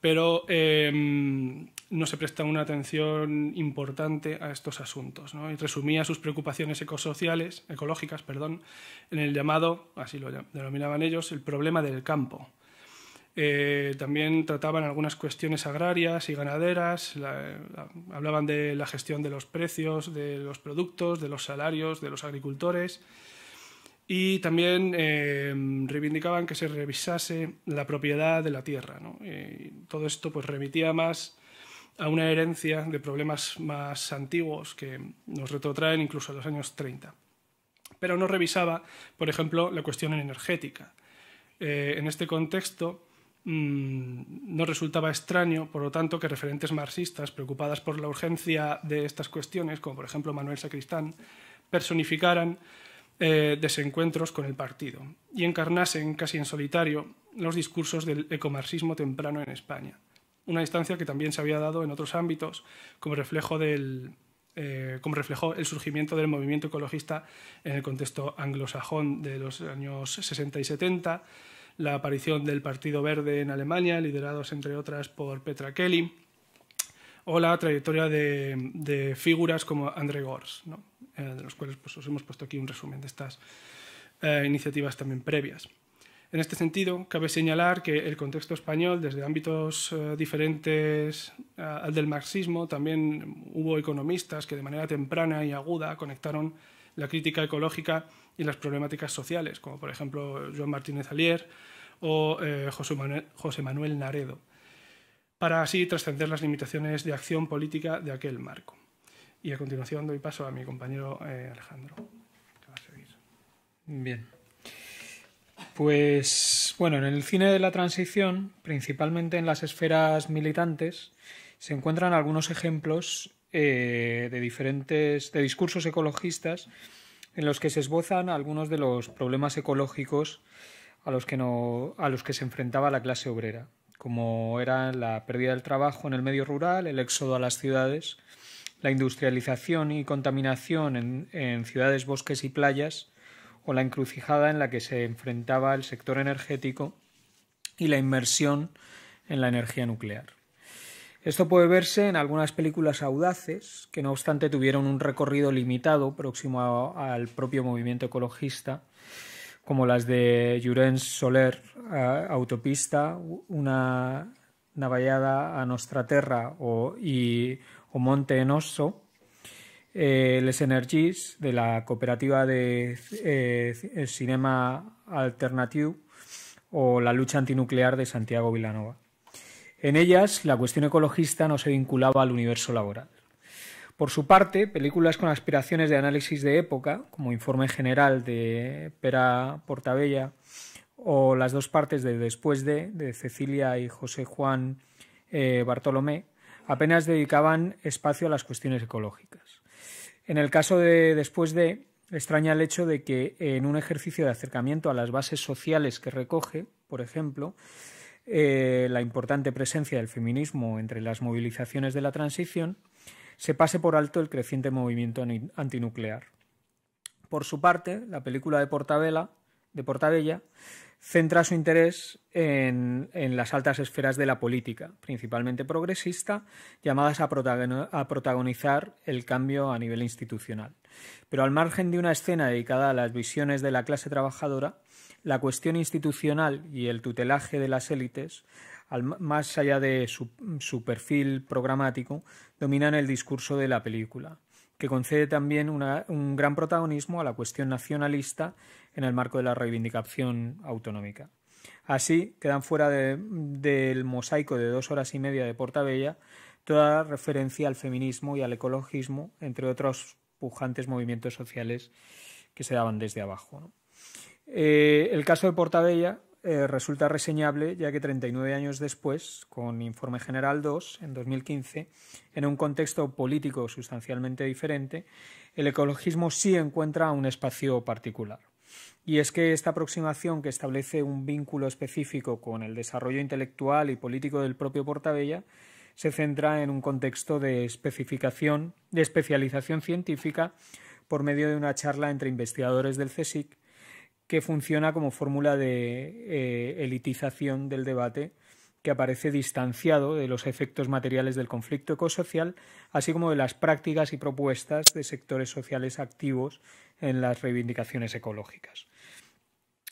pero em, no se presta una atención importante a estos asuntos. Y resumía sus preocupaciones ecosociales, ecológicas perdón, en el llamado, así lo denominaban ellos, el problema del campo. Eh, también trataban algunas cuestiones agrarias y ganaderas, hablaban de la gestión de los precios, de los productos, de los salarios, de los agricultores y también em, reivindicaban que se revisase la propiedad de la tierra. todo esto pues, remitía más a una herencia de problemas más antiguos que nos retrotraen incluso a los años 30. Pero no revisaba, por ejemplo, la cuestión energética. Eh, en este contexto, mm, no resultaba extraño, por lo tanto, que referentes marxistas preocupadas por la urgencia de estas cuestiones, como por ejemplo Manuel Sacristán, personificaran eh, desencuentros con el partido y encarnasen casi en solitario los discursos del ecomarxismo temprano en España, una distancia que también se había dado en otros ámbitos como reflejo del, eh, como reflejó el surgimiento del movimiento ecologista en el contexto anglosajón de los años 60 y 70, la aparición del Partido Verde en Alemania, liderados entre otras por Petra Kelly, o la trayectoria de, figuras como André Gors. ¿no? Eh, de los cuales pues, os hemos puesto aquí un resumen de estas eh, iniciativas también previas. En este sentido, cabe señalar que el contexto español, desde ámbitos eh, diferentes al del marxismo, también hubo economistas que de manera temprana y aguda conectaron la crítica ecológica y las problemáticas sociales, como por ejemplo Joan Martínez Alier o José Manuel Naredo, para así trascender las limitaciones de acción política de aquel marco. Y a continuación doy paso a mi compañero eh, Alejandro, que va a seguir. Bien. Pues bueno, en el cine de la transición, principalmente en las esferas militantes, se encuentran algunos ejemplos eh, de diferentes de discursos ecologistas en los que se esbozan algunos de los problemas ecológicos a los que a los que se enfrentaba la clase obrera, como era la pérdida del trabajo en el medio rural, el éxodo a las ciudades, la industrialización y contaminación en, ciudades, bosques y playas, o la encrucijada en la que se enfrentaba el sector energético y la inmersión en la energía nuclear. Esto puede verse en algunas películas audaces, que no obstante tuvieron un recorrido limitado próximo al propio movimiento ecologista, como las de Jurens Soler, Autopista, Una navallada a nuestra Terra o, y o Monte Enosso, eh, Les Energies de la cooperativa de eh, Cinema alternativo o la lucha antinuclear de Santiago Vilanova. En ellas, la cuestión ecologista no se vinculaba al universo laboral. Por su parte, películas con aspiraciones de análisis de época, como Informe General de Pera Portabella o Las dos partes de Después de, de Cecilia y José Juan eh, Bartolomé, apenas dedicaban espacio a las cuestiones ecológicas. En el caso de después de, extraña el hecho de que en un ejercicio de acercamiento a las bases sociales que recoge, por ejemplo, eh, la importante presencia del feminismo entre las movilizaciones de la transición, se pase por alto el creciente movimiento antinuclear. Por su parte, la película de Portabella, de Portabella centra su interés en, las altas esferas de la política, principalmente progresista, llamadas a, protagonizar el cambio a nivel institucional. Pero al margen de una escena dedicada a las visiones de la clase trabajadora, la cuestión institucional y el tutelaje de las élites, más allá de su perfil programático, dominan el discurso de la película que concede también un gran protagonismo a la cuestión nacionalista en el marco de la reivindicación autonómica. Así quedan fuera del mosaico de dos horas y media de Portabella toda referencia al feminismo y al ecologismo, entre otros pujantes movimientos sociales que se daban desde abajo. Eh, el caso de Portabella eh, resulta reseñable ya que 39 años después, con Informe General II, en 2015, en un contexto político sustancialmente diferente, el ecologismo sí encuentra un espacio particular. Y es que esta aproximación que establece un vínculo específico con el desarrollo intelectual y político del propio Portabella se centra en un contexto de especificación, de especialización científica por medio de una charla entre investigadores del CSIC que funciona como fórmula de eh, elitización del debate que aparece distanciado de los efectos materiales del conflicto ecosocial, así como de las prácticas y propuestas de sectores sociales activos en las reivindicaciones ecológicas.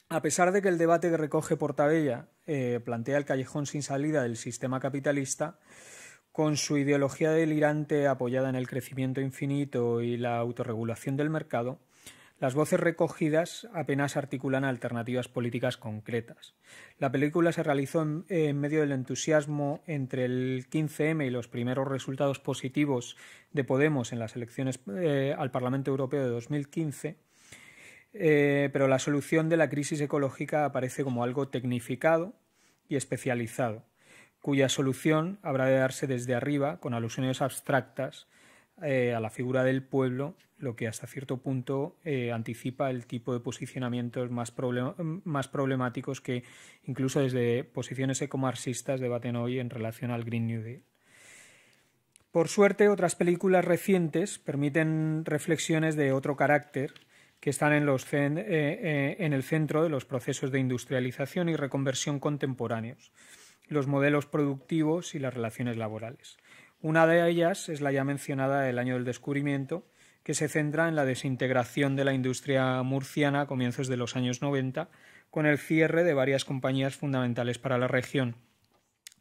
A pesar de que el debate que recoge Portabella eh, plantea el callejón sin salida del sistema capitalista, con su ideología delirante apoyada en el crecimiento infinito y la autorregulación del mercado, las voces recogidas apenas articulan alternativas políticas concretas. La película se realizó en, medio del entusiasmo entre el 15M y los primeros resultados positivos de Podemos en las elecciones eh, al Parlamento Europeo de 2015. Eh, pero la solución de la crisis ecológica aparece como algo tecnificado y especializado, cuya solución habrá de darse desde arriba con alusiones abstractas eh, a la figura del pueblo lo que hasta cierto punto eh, anticipa el tipo de posicionamientos más, problemáticos que incluso desde posiciones ecomarxistas debaten hoy en relación al Green New Deal. Por suerte, otras películas recientes permiten reflexiones de otro carácter que están en, eh, eh, en el centro de los procesos de industrialización y reconversión contemporáneos, los modelos productivos y las relaciones laborales. Una de ellas es la ya mencionada El año del descubrimiento, que se centra en la desintegración de la industria murciana a comienzos de los años 90, con el cierre de varias compañías fundamentales para la región,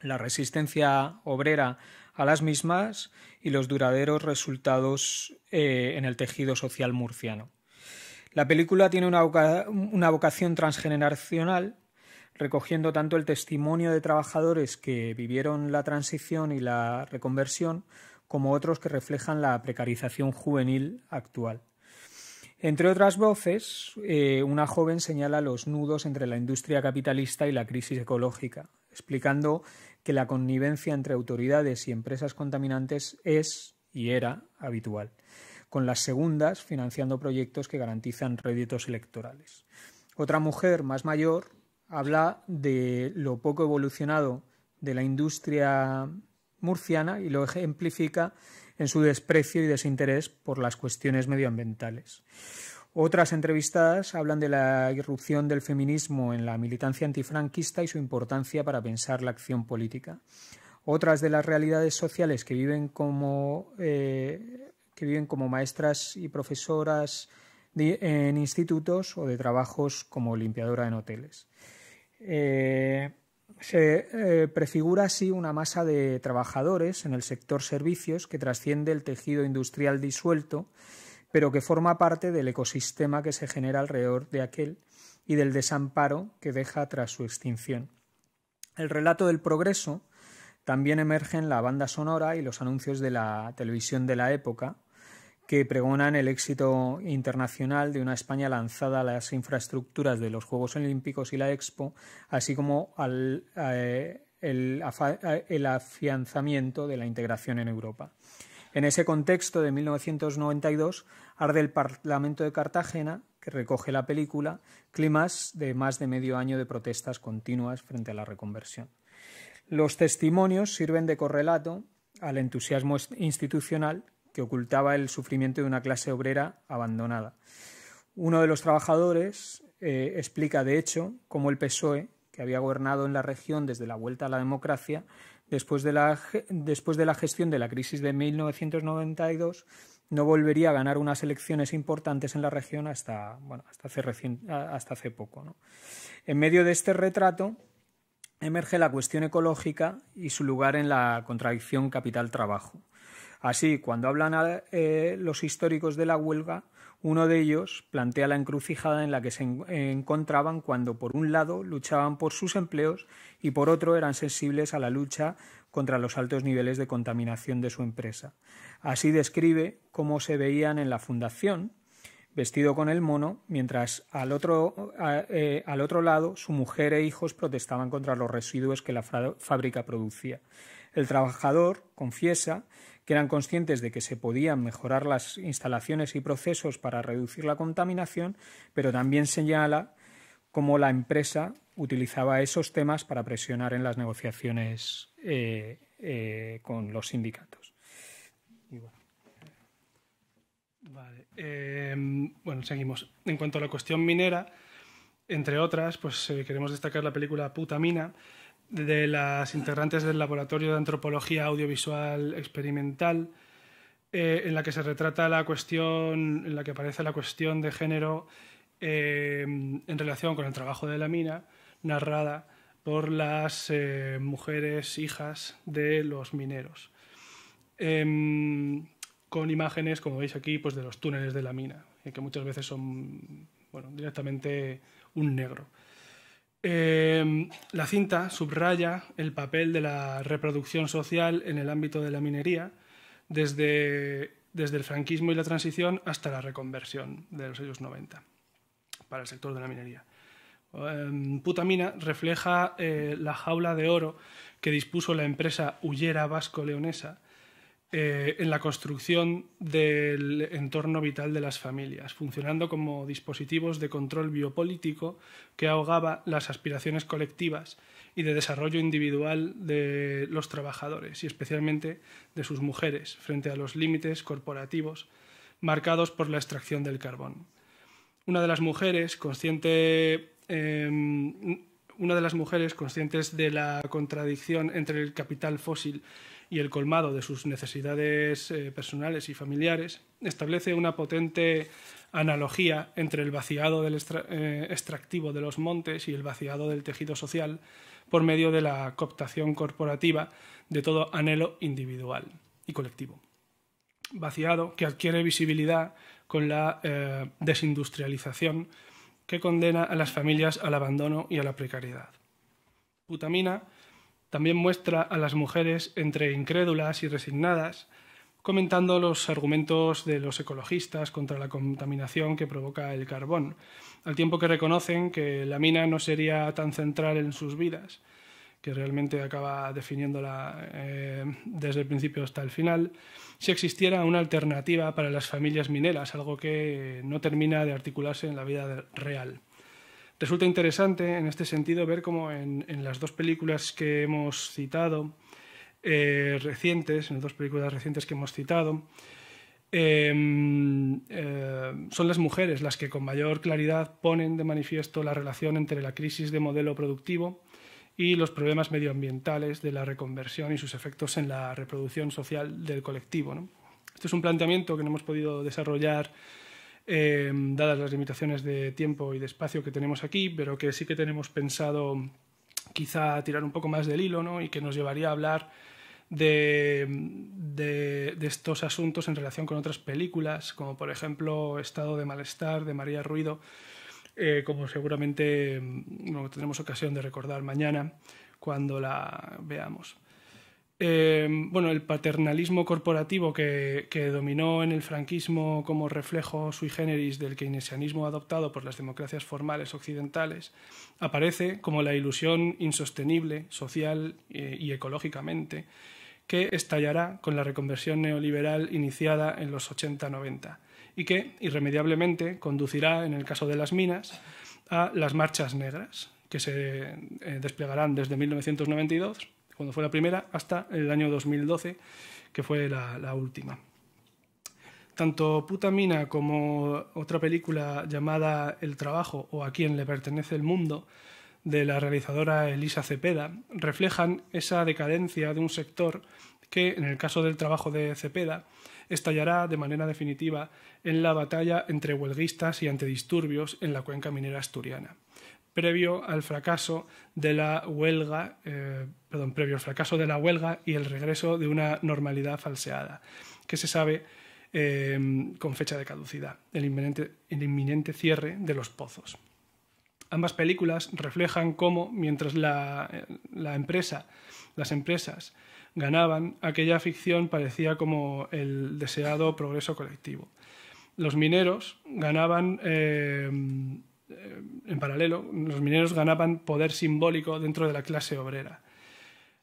la resistencia obrera a las mismas y los duraderos resultados eh, en el tejido social murciano. La película tiene una vocación transgeneracional recogiendo tanto el testimonio de trabajadores que vivieron la transición y la reconversión como otros que reflejan la precarización juvenil actual. Entre otras voces, eh, una joven señala los nudos entre la industria capitalista y la crisis ecológica, explicando que la connivencia entre autoridades y empresas contaminantes es y era habitual, con las segundas financiando proyectos que garantizan réditos electorales. Otra mujer más mayor habla de lo poco evolucionado de la industria murciana y lo ejemplifica en su desprecio y desinterés por las cuestiones medioambientales. Otras entrevistadas hablan de la irrupción del feminismo en la militancia antifranquista y su importancia para pensar la acción política. Otras de las realidades sociales que viven como, eh, que viven como maestras y profesoras en institutos o de trabajos como limpiadora en hoteles. Eh, se eh, prefigura así una masa de trabajadores en el sector servicios que trasciende el tejido industrial disuelto, pero que forma parte del ecosistema que se genera alrededor de aquel y del desamparo que deja tras su extinción. El relato del progreso también emerge en la banda sonora y los anuncios de la televisión de la época, que pregonan el éxito internacional de una España lanzada a las infraestructuras de los Juegos Olímpicos y la Expo, así como al, eh, eh, afianzamiento de la integración en Europa. En ese contexto de 1992 arde el Parlamento de Cartagena, que recoge la película, climas de más de medio año de protestas continuas frente a la reconversión. Los testimonios sirven de correlato al entusiasmo institucional que ocultaba el sufrimiento de una clase obrera abandonada. Uno de los trabajadores eh, explica, de hecho, cómo el PSOE, que había gobernado en la región desde la vuelta a la democracia, después de la, gestión de la crisis de 1992, no volvería a ganar unas elecciones importantes en la región hasta, hace, poco. En medio de este retrato emerge la cuestión ecológica y su lugar en la contradicción capital-trabajo. Así, cuando hablan eh, los históricos de la huelga, uno de ellos plantea la encrucijada en la que se encontraban cuando, por un lado, luchaban por sus empleos y, por otro, eran sensibles a la lucha contra los altos niveles de contaminación de su empresa. Así describe cómo se veían en la fundación, vestido con el mono, mientras al otro, eh, al otro lado su mujer e hijos protestaban contra los residuos que la fábrica producía. El trabajador confiesa que eran conscientes de que se podían mejorar las instalaciones y procesos para reducir la contaminación, pero también señala cómo la empresa utilizaba esos temas para presionar en las negociaciones eh, eh, con los sindicatos. Em, seguimos. En cuanto a la cuestión minera, entre otras, pues eh, queremos destacar la película Puta Mina, de las integrantes del Laboratorio de Antropología Audiovisual Experimental, eh, en la que se retrata la cuestión, en la que aparece la cuestión de género eh, en relación con el trabajo de la mina, narrada por las eh, mujeres hijas de los mineros. Em, con imágenes, como veis aquí, pues de los túneles de la mina, que muchas veces son directamente un negro. Em, la cinta subraya el papel de la reproducción social en el ámbito de la minería, desde, el franquismo y la transición hasta la reconversión de los años 90 para el sector de la minería. Em, Putamina refleja eh, la jaula de oro que dispuso la empresa Hullera Vasco-Leonesa eh, en la construcción del entorno vital de las familias, funcionando como dispositivos de control biopolítico que ahogaba las aspiraciones colectivas y de desarrollo individual de los trabajadores y especialmente de sus mujeres frente a los límites corporativos marcados por la extracción del carbón. Una de las mujeres consciente em, una de las mujeres conscientes de la contradicción entre el capital fósil y el colmado de sus necesidades eh, personales y familiares, establece una potente analogía entre el vaciado del eh, extractivo de los montes y el vaciado del tejido social por medio de la cooptación corporativa de todo anhelo individual y colectivo. Vaciado que adquiere visibilidad con la eh, desindustrialización que condena a las familias al abandono y a la precariedad. También muestra a las mujeres entre incrédulas y resignadas, comentando los argumentos de los ecologistas contra la contaminación que provoca el carbón, al tiempo que reconocen que la mina no sería tan central en sus vidas, que realmente acaba definiéndola eh, desde el principio hasta el final, si existiera una alternativa para las familias mineras, algo que no termina de articularse en la vida real. Resulta interesante en este sentido ver cómo en, las dos películas que hemos citado, eh, recientes, en las dos películas recientes que hemos citado, em, eh, son las mujeres las que con mayor claridad ponen de manifiesto la relación entre la crisis de modelo productivo y los problemas medioambientales de la reconversión y sus efectos en la reproducción social del colectivo. Este es un planteamiento que no hemos podido desarrollar Em, dadas las limitaciones de tiempo y de espacio que tenemos aquí, pero que sí que tenemos pensado quizá tirar un poco más del hilo y que nos llevaría a hablar de, estos asuntos en relación con otras películas, como por ejemplo Estado de Malestar de María Ruido, eh, como seguramente mm, tendremos ocasión de recordar mañana cuando la veamos. Em, bueno, el paternalismo corporativo que, dominó en el franquismo como reflejo sui generis del keynesianismo adoptado por las democracias formales occidentales, aparece como la ilusión insostenible, social eh, y ecológicamente, que estallará con la reconversión neoliberal iniciada en los 80-90 y que, irremediablemente, conducirá, en el caso de las minas, a las marchas negras, que se eh, desplegarán desde 1992 cuando fue la primera, hasta el año 2012, que fue la, última. Tanto Putamina como otra película llamada El Trabajo o A quien le pertenece el mundo, de la realizadora Elisa Cepeda, reflejan esa decadencia de un sector que, en el caso del trabajo de Cepeda, estallará de manera definitiva en la batalla entre huelguistas y antidisturbios en la cuenca minera asturiana previo al fracaso de la huelga, eh, perdón, previo al fracaso de la huelga y el regreso de una normalidad falseada, que se sabe em, con fecha de caducidad, el inminente, cierre de los pozos. Ambas películas reflejan cómo, mientras eh, la, empresa, las empresas ganaban, aquella ficción parecía como el deseado progreso colectivo. Los mineros ganaban em, eh, en paralelo, los mineros ganaban poder simbólico dentro de la clase obrera.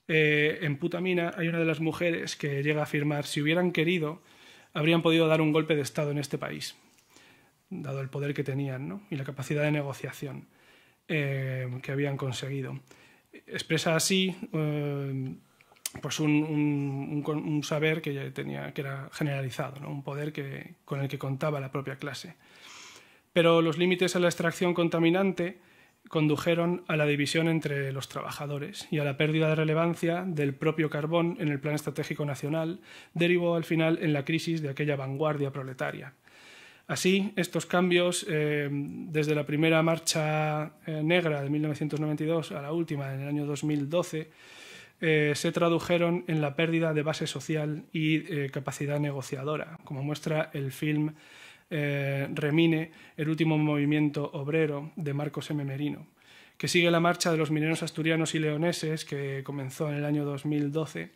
Eh, en Putamina hay una de las mujeres que llega a afirmar, si hubieran querido, habrían podido dar un golpe de Estado en este país, dado el poder que tenían y la capacidad de negociación eh, que habían conseguido. Expresa así pues un, saber que, tenía, que era generalizado, un poder que, con el que contaba la propia clase pero los límites a la extracción contaminante condujeron a la división entre los trabajadores y a la pérdida de relevancia del propio carbón en el Plan Estratégico Nacional, derivó al final en la crisis de aquella vanguardia proletaria. Así, estos cambios, eh, desde la primera marcha eh, negra de 1992 a la última en el año 2012, eh, se tradujeron en la pérdida de base social y capacidad negociadora, como muestra el film eh, remine el último movimiento obrero de Marcos M. Merino, que sigue la marcha de los mineros asturianos y leoneses que comenzó en el año 2012,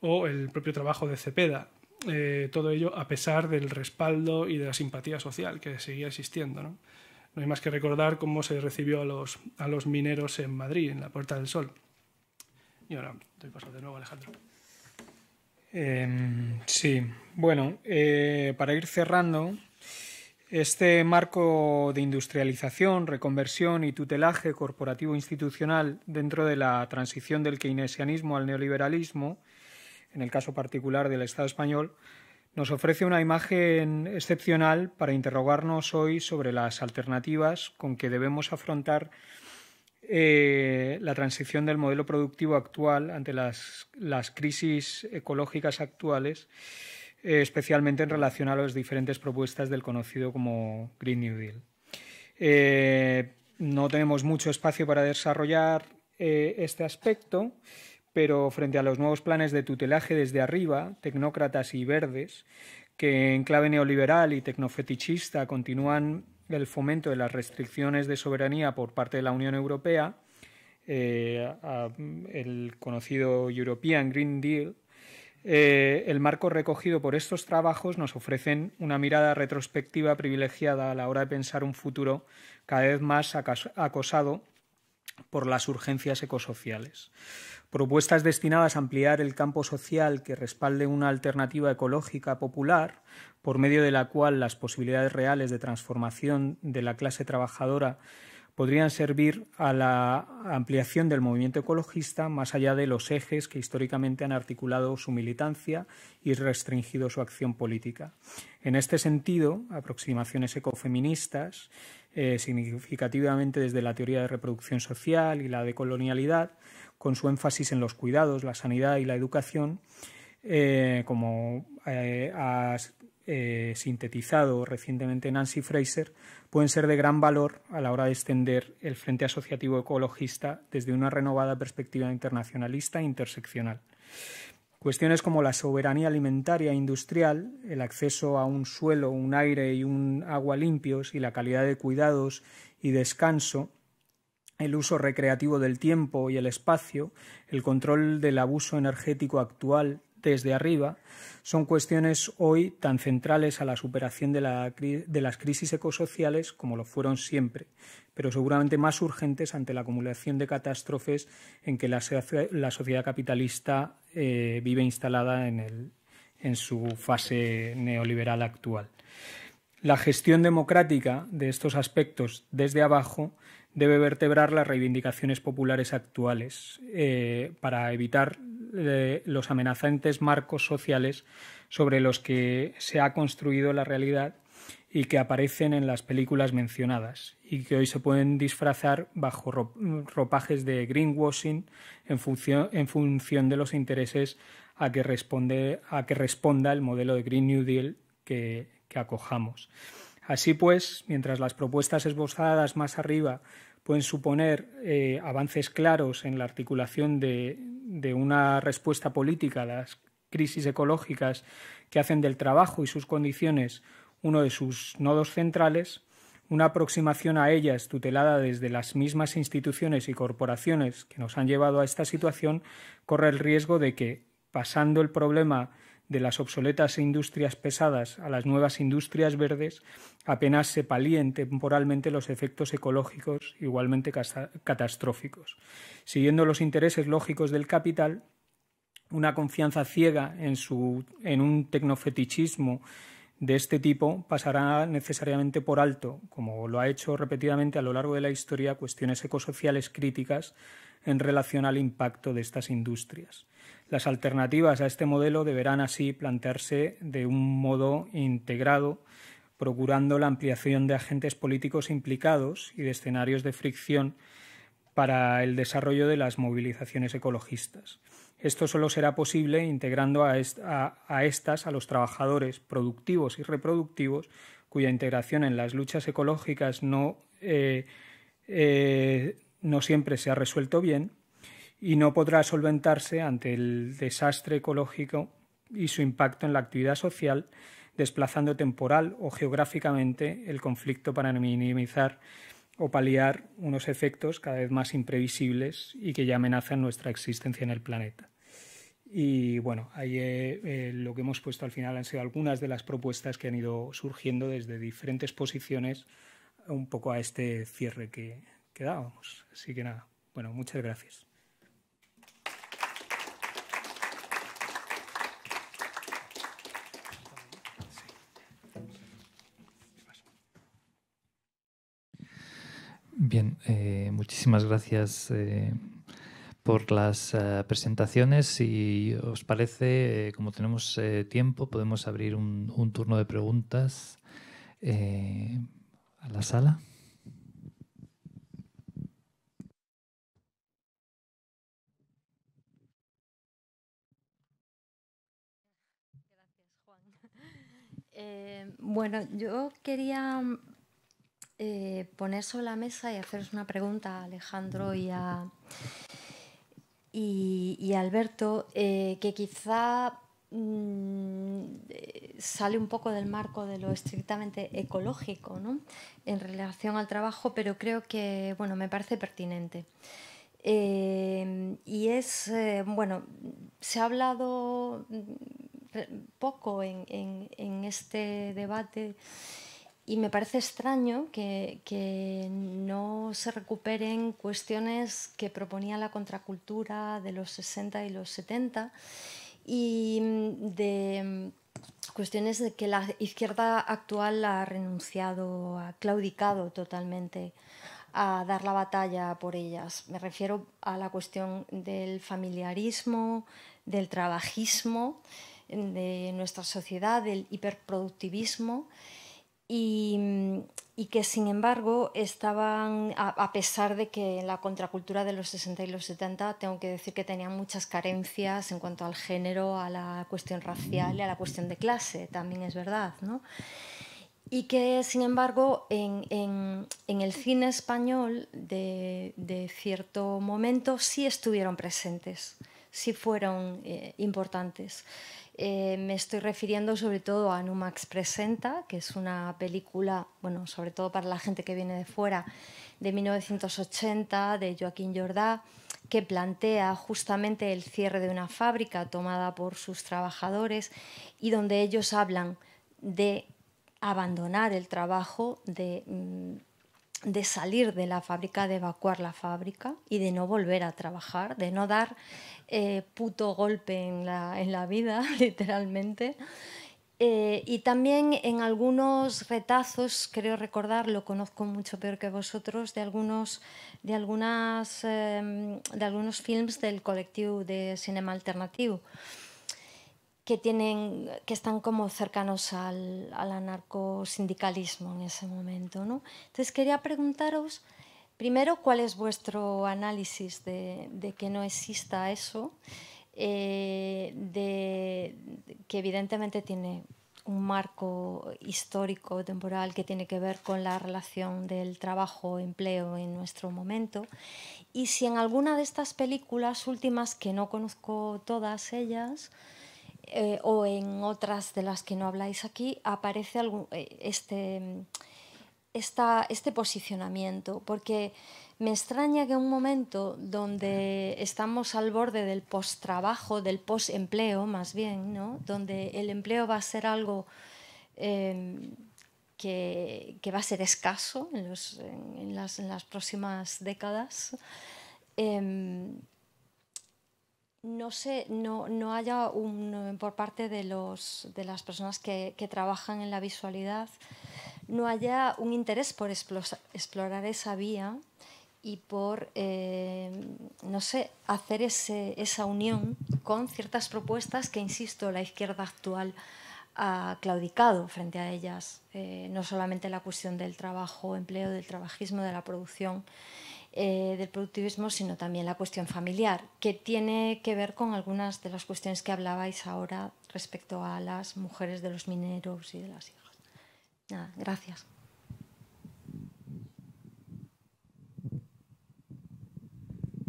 o el propio trabajo de Cepeda. Eh, todo ello a pesar del respaldo y de la simpatía social que seguía existiendo. ¿no? hay más que recordar cómo se recibió a los, mineros en Madrid, en la Puerta del Sol. Y ahora doy paso de nuevo a Alejandro. Em, sí, bueno, eh, para ir cerrando, este marco de industrialización, reconversión y tutelaje corporativo institucional dentro de la transición del keynesianismo al neoliberalismo, en el caso particular del Estado español, nos ofrece una imagen excepcional para interrogarnos hoy sobre las alternativas con que debemos afrontar eh, la transición del modelo productivo actual ante las crisis ecológicas actuales eh, especialmente en relación a las diferentes propuestas del conocido como Green New Deal. Eh, no tenemos mucho espacio para desarrollar eh, este aspecto, pero frente a los nuevos planes de tutelaje desde arriba, tecnócratas y verdes, que en clave neoliberal y tecnofetichista continúan el fomento de las restricciones de soberanía por parte de la Unión Europea, el conocido European Green Deal, eh, el marco recogido por estos trabajos nos ofrecen una mirada retrospectiva privilegiada a la hora de pensar un futuro cada vez más acosado por las urgencias ecosociales. Propuestas destinadas a ampliar el campo social que respalde una alternativa ecológica popular, por medio de la cual las posibilidades reales de transformación de la clase trabajadora podrían servir a la ampliación del movimiento ecologista más allá de los ejes que históricamente han articulado su militancia y restringido su acción política. En este sentido, aproximaciones ecofeministas, eh, significativamente desde la teoría de reproducción social y la decolonialidad, con su énfasis en los cuidados, la sanidad y la educación, eh, como eh, eh, sintetizado recientemente Nancy Fraser, pueden ser de gran valor a la hora de extender el Frente Asociativo Ecologista desde una renovada perspectiva internacionalista e interseccional. Cuestiones como la soberanía alimentaria e industrial, el acceso a un suelo, un aire y un agua limpios y la calidad de cuidados y descanso, el uso recreativo del tiempo y el espacio, el control del abuso energético actual, desde arriba son cuestiones hoy tan centrales a la superación de, las crisis ecosociales como lo fueron siempre, pero seguramente más urgentes ante la acumulación de catástrofes en que la, sociedad capitalista eh, vive instalada en, su fase neoliberal actual. La gestión democrática de estos aspectos desde abajo debe vertebrar las reivindicaciones populares actuales eh, para evitar de los amenazantes marcos sociales sobre los que se ha construido la realidad y que aparecen en las películas mencionadas y que hoy se pueden disfrazar bajo ropajes de greenwashing en función, en función de los intereses a que, a que responda el modelo de Green New Deal que, que acojamos. Así pues, mientras las propuestas esbozadas más arriba pueden suponer eh, avances claros en la articulación de una respuesta política a las crisis ecológicas que hacen del trabajo y sus condiciones uno de sus nodos centrales, una aproximación a ellas tutelada desde las mismas instituciones y corporaciones que nos han llevado a esta situación corre el riesgo de que, pasando el problema de las obsoletas e industrias pesadas a las nuevas industrias verdes, apenas se palíen temporalmente los efectos ecológicos igualmente catastróficos. Siguiendo los intereses lógicos del capital, una confianza ciega en, su, en un tecnofetichismo de este tipo pasará necesariamente por alto, como lo ha hecho repetidamente a lo largo de la historia, cuestiones ecosociales críticas en relación al impacto de estas industrias. Las alternativas a este modelo deberán así plantearse de un modo integrado, procurando la ampliación de agentes políticos implicados y de escenarios de fricción para el desarrollo de las movilizaciones ecologistas. Esto solo será posible integrando a, estas a los trabajadores productivos y reproductivos cuya integración en las luchas ecológicas no, eh, eh, no siempre se ha resuelto bien y no podrá solventarse ante el desastre ecológico y su impacto en la actividad social, desplazando temporal o geográficamente el conflicto para minimizar o paliar unos efectos cada vez más imprevisibles y que ya amenazan nuestra existencia en el planeta. Y bueno, ahí eh, eh, lo que hemos puesto al final han sido algunas de las propuestas que han ido surgiendo desde diferentes posiciones un poco a este cierre que, que dábamos. Así que nada, bueno, muchas gracias. Bien, eh, muchísimas gracias eh, por las eh, presentaciones. Y os parece, como tenemos tiempo, podemos abrir un, turno de preguntas a la sala. bueno, yo quería eh, poner sobre la mesa y haceros una pregunta a Alejandro y a, y, Alberto, eh, que quizá mm, eh, sale un poco del marco de lo estrictamente ecológico en relación al trabajo, pero creo que bueno, me parece pertinente. y es, bueno, se ha hablado mm, poco en este debate y me parece extraño que, no se recuperen cuestiones que proponía la contracultura de los 60 y los 70 y mm, de mm, cuestiones de que la izquierda actual ha renunciado, ha claudicado totalmente a dar la batalla por ellas. Me refiero a la cuestión del familiarismo, del trabajismo de nuestra sociedad, del hiperproductivismo Mm, y, que sin embargo estaban, a, pesar de que la contracultura de los 60 y los 70, tengo que decir que tenían muchas carencias en cuanto al género, a la cuestión racial y a la cuestión de clase, también es verdad, ¿no? Y que sin embargo en, en, en el cine español de, de, cierto momento sí estuvieron presentes sí fueron eh, importantes. Eh, me estoy refiriendo sobre todo a Numax Presenta, que es una película, bueno, sobre todo para la gente que viene de fuera, de 1980, de Joaquín Jordá, que plantea justamente el cierre de una fábrica tomada por sus trabajadores y donde ellos hablan de abandonar el trabajo, de mm, de salir de la fábrica, de evacuar la fábrica y de no volver a trabajar, de no dar eh, puto golpe en la, vida, literalmente. Eh, y también en algunos retazos, creo recordar, lo conozco mucho peor que vosotros, de algunos, de algunas, em, de algunos films del colectivo de cinema alternativo que, tienen, que están como cercanos al, anarcosindicalismo en ese momento. ¿no? Entonces quería preguntaros, primero, cuál es vuestro análisis de, que no exista eso, eh, de, que evidentemente tiene un marco histórico, temporal, que tiene que ver con la relación del trabajo-empleo en nuestro momento. Y si en alguna de estas películas últimas, que no conozco todas ellas, eh, o en otras de las que no habláis aquí, aparece eh, este, este posicionamiento, porque me extraña que en un momento donde estamos al borde del post-trabajo, del post-empleo más bien, donde el empleo va a ser algo em, que, va a ser escaso en, las, próximas décadas, em, no sé, no, no haya un, por parte de, los, las personas que, trabajan en la visualidad, no haya un interés por explorar esa vía y por, eh, no sé, hacer esa unión con ciertas propuestas que, insisto, la izquierda actual ha claudicado frente a ellas, eh, no solamente la cuestión del trabajo, empleo, del trabajismo, de la producción eh, del productivismo, sino también la cuestión familiar, que tiene que ver con algunas de las cuestiones que hablabais ahora respecto a las mujeres de los mineros y de las hijas. gracias.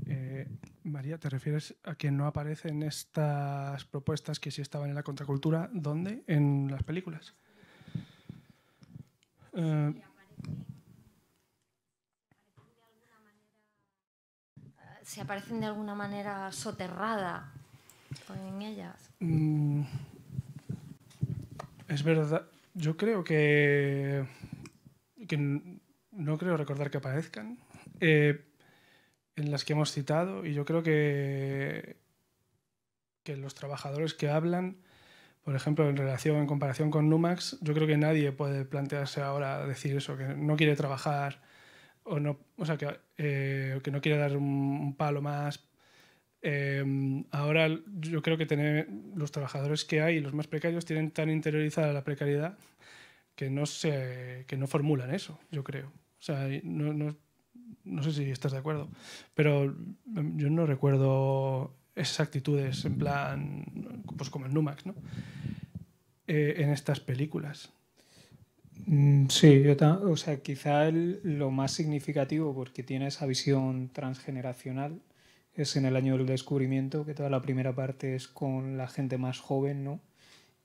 Eh, María, ¿te refieres a que no aparecen estas propuestas que sí estaban en la contracultura? ¿Dónde? ¿En las películas? Pues si aparecen de alguna manera soterrada en ellas. Mm, es verdad. Yo creo que, no creo recordar que aparezcan eh, en las que hemos citado y yo creo que, que los trabajadores que hablan, por ejemplo, en relación, en comparación con Numax, yo creo que nadie puede plantearse ahora decir eso, que no quiere trabajar o no, o sea, que, eh, que no quiere dar un, palo más. Eh, ahora yo creo que tener, los trabajadores que hay, los más precarios, tienen tan interiorizada la precariedad que no, se, que no formulan eso, yo creo. O sea, no, no, sé si estás de acuerdo, pero mm, yo no recuerdo esas actitudes en plan, pues como en Numax, ¿no? Eh, en estas películas. Mm, sí, yo o sea, quizá lo más significativo, porque tiene esa visión transgeneracional, es en el año del descubrimiento, que toda la primera parte es con la gente más joven, ¿no?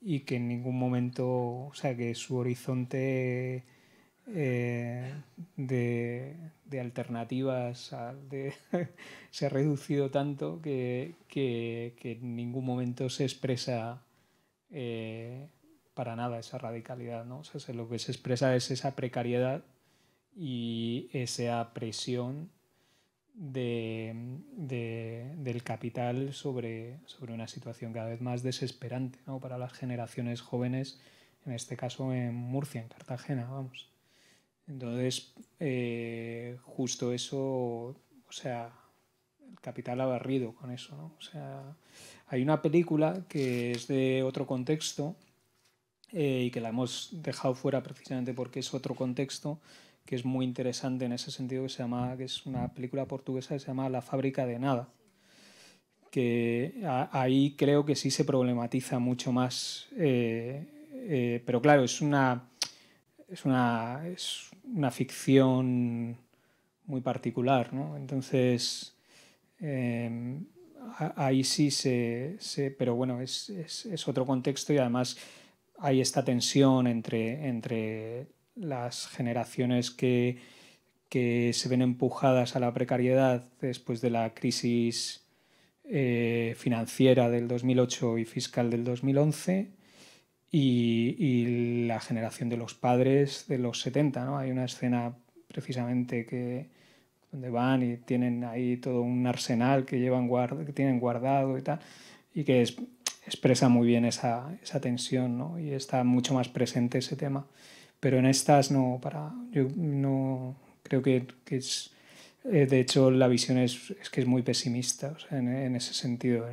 Y que en ningún momento, o sea, que su horizonte eh, de, alternativas se ha reducido tanto que, en ningún momento se expresa. Eh, para nada esa radicalidad, ¿no? lo que se expresa es esa precariedad y esa presión del capital sobre, sobre una situación cada vez más desesperante para las generaciones jóvenes, en este caso en Murcia, en Cartagena, vamos. Entonces, eh, justo eso, o sea, el capital ha barrido con eso, sea, hay una película que es de otro contexto, eh, y que la hemos dejado fuera precisamente porque es otro contexto que es muy interesante en ese sentido, que, se llama, que es una película portuguesa que se llama La fábrica de nada, que ahí creo que sí se problematiza mucho más, eh, eh, pero claro, es una, es una, es una ficción muy particular, ¿no? Entonces, em, ahí sí se, se, pero bueno, es, es, es otro contexto y además hay esta tensión entre, entre las generaciones que, se ven empujadas a la precariedad después de la crisis eh, financiera del 2008 y fiscal del 2011 y, la generación de los padres de los 70. ¿no? Hay una escena precisamente que donde van y tienen ahí todo un arsenal que llevan guard que tienen guardado y tal y que es expresa muy bien esa, esa tensión ¿no? y está mucho más presente ese tema. Pero en estas no, para, yo no creo que, es... Eh, de hecho, la visión es, es, que es muy pesimista en, ese sentido.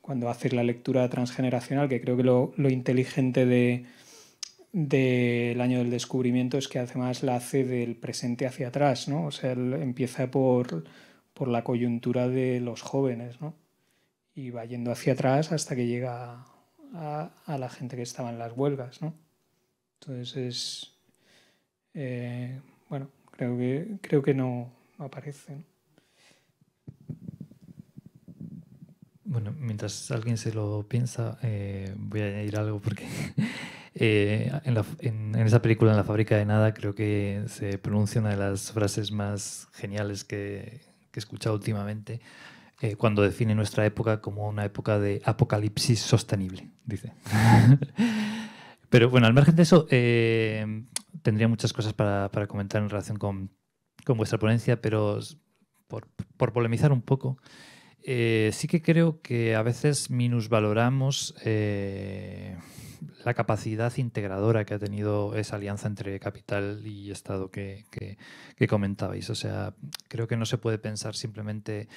cuando haces la lectura transgeneracional, que creo que lo, lo inteligente del de, año del descubrimiento es que además la hace del presente hacia atrás, ¿no? O sea, empieza por, por la coyuntura de los jóvenes, ¿no? y va yendo hacia atrás hasta que llega a, la gente que estaba en las huelgas, ¿no? Entonces es... Eh, bueno, creo que, creo que no, aparece. Bueno, mientras alguien se lo piensa, eh, voy a añadir algo porque eh, en, la, esa película, en la fábrica de nada, creo que se pronuncia una de las frases más geniales que he escuchado últimamente eh, cuando define nuestra época como una época de apocalipsis sostenible, dice. Pero bueno, al margen de eso, eh, tendría muchas cosas para, comentar en relación con, vuestra ponencia, pero por, polemizar un poco, eh, sí que creo que a veces minusvaloramos la capacidad integradora que ha tenido esa alianza entre capital y Estado que, que, que comentabais. O sea, creo que no se puede pensar simplemente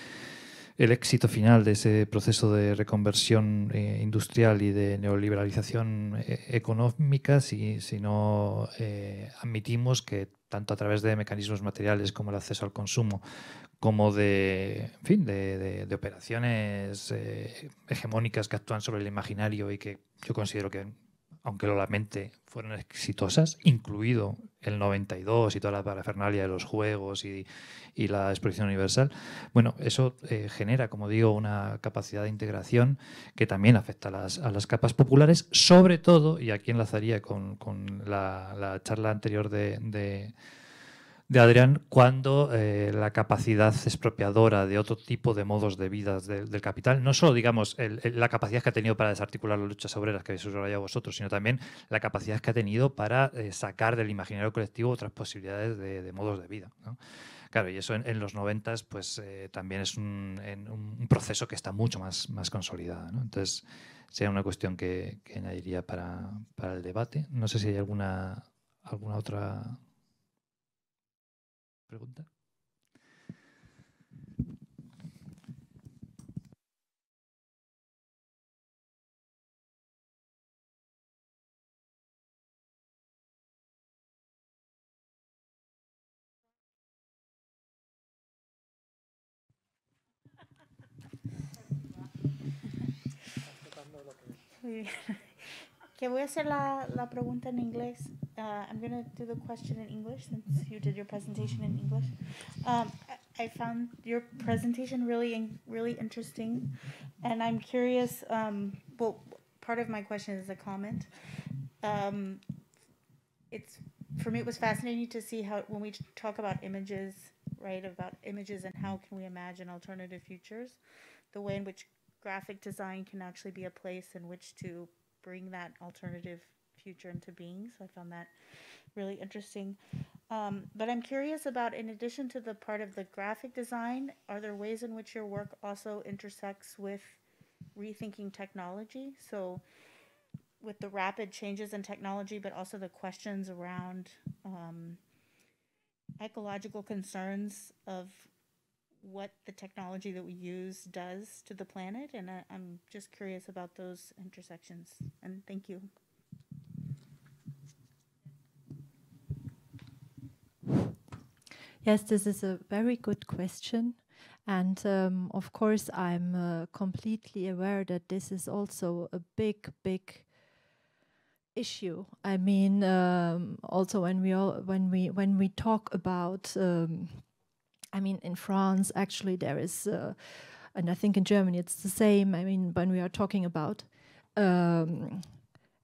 el éxito final de ese proceso de reconversión eh, industrial y de neoliberalización eh, económica si, si no eh, admitimos que tanto a través de mecanismos materiales como el acceso al consumo, como de, fin, de operaciones hegemónicas que actúan sobre el imaginario y que yo considero que aunque lo lamente, fueron exitosas, incluido el 92 y toda la parafernalia de los juegos y, la exposición universal, bueno, eso eh, genera, como digo, una capacidad de integración que también afecta a las, capas populares, sobre todo, y aquí enlazaría con, la, charla anterior de de Adrián cuando eh, la capacidad expropiadora de otro tipo de modos de vida del capital, no solo digamos la capacidad que ha tenido para desarticular las luchas obreras que habéis subrayado vosotros, sino también la capacidad que ha tenido para eh, sacar del imaginario colectivo otras posibilidades de, modos de vida. Claro, y eso en, los noventas pues eh, también es un, en, un, proceso que está mucho más, más consolidado. ¿no? Entonces sería una cuestión que, añadiría para, para el debate. No sé si hay alguna, alguna otra pregunta? Que voy a hacer la, la pregunta en inglés. uh, I'm gonna do the question in English since you did your presentation in English. Um, I, found your presentation really really interesting, and I'm curious. Um, well, part of my question is a comment. Um, it's for me, it was fascinating to see how when we talk about images, right, about images and how can we imagine alternative futures, the way in which graphic design can actually be a place in which to bring that alternative future into being. So I found that really interesting. Um, but I'm curious about, in addition to the part of the graphic design, are there ways in which your work also intersects with rethinking technology? So with the rapid changes in technology, but also the questions around um, ecological concerns of what the technology that we use does to the planet. And uh, I, am just curious about those intersections. And thank you. Yes, this is a very good question. And um, of course, I'm uh, completely aware that this is also a big, big issue. I mean, um, also when we all when we when we talk about, um, I mean, in France actually there is, uh, and I think in Germany it's the same. I mean, when we are talking about um,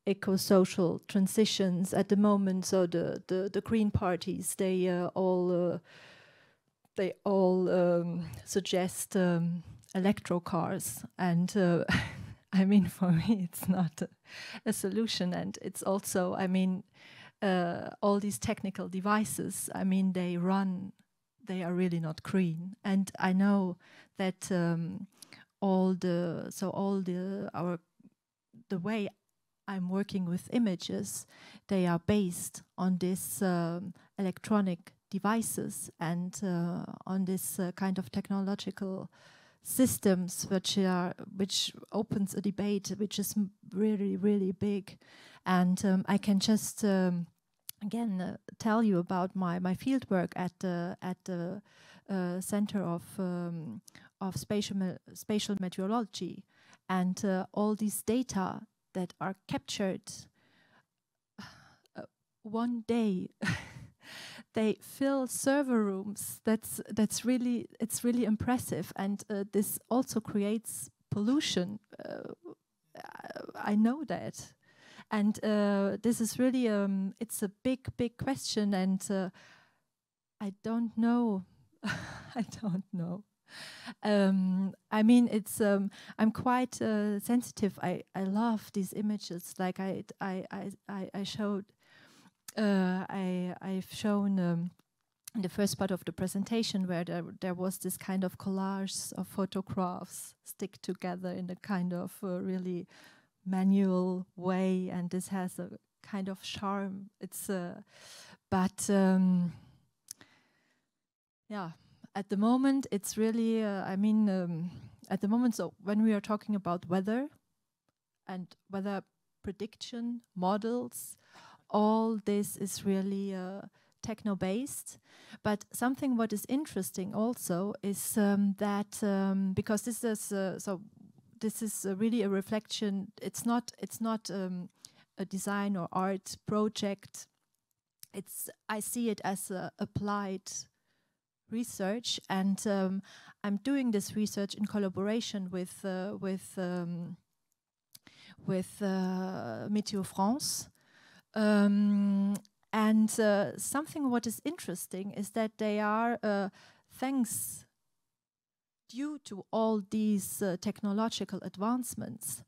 eco-social transitions at the moment. So the the, the green parties they uh, all uh, they all um, suggest um, electro cars, and uh, I mean for me it's not a, a, solution, and it's also I mean uh, all these technical devices. I mean they run. They are really not green, and I know that um, all the so all the our the way I'm working with images, they are based on these um, electronic devices and uh, on this uh, kind of technological systems which are which opens a debate which is really really big and um, i can just um, again uh, tell you about my my field work at the at the uh, center of um, of spatial spatial meteorology and uh, all these data that are captured uh, one day. they fill server rooms. That's that's really it's really impressive, and uh, this also creates pollution. Uh, I know that, and uh, this is really um, it's a big big question, and uh, I don't know. I don't know um, I mean, it's um, I'm quite uh, sensitive. I, I love these images. Like I I I I showed uh, I I've shown. Um, the first part of the presentation where there, there was this kind of collage of photographs stick together in a kind of uh, really manual way and this has a kind of charm it's uh, but um, yeah at the moment, it's really, uh, I mean, um, at the moment, so when we are talking about weather and weather prediction models, all this is really uh, techno based. But something what is interesting also is um, that um, because this is uh, so, this is uh, really a reflection. It's not. It's not um, a design or art project. It's. I see it as a uh, applied research, and um, I'm doing this research in collaboration with uh, with um, with uh, Meteo France. Um, and uh, something what is interesting is that they are, uh, thanks due to all these uh, technological advancements,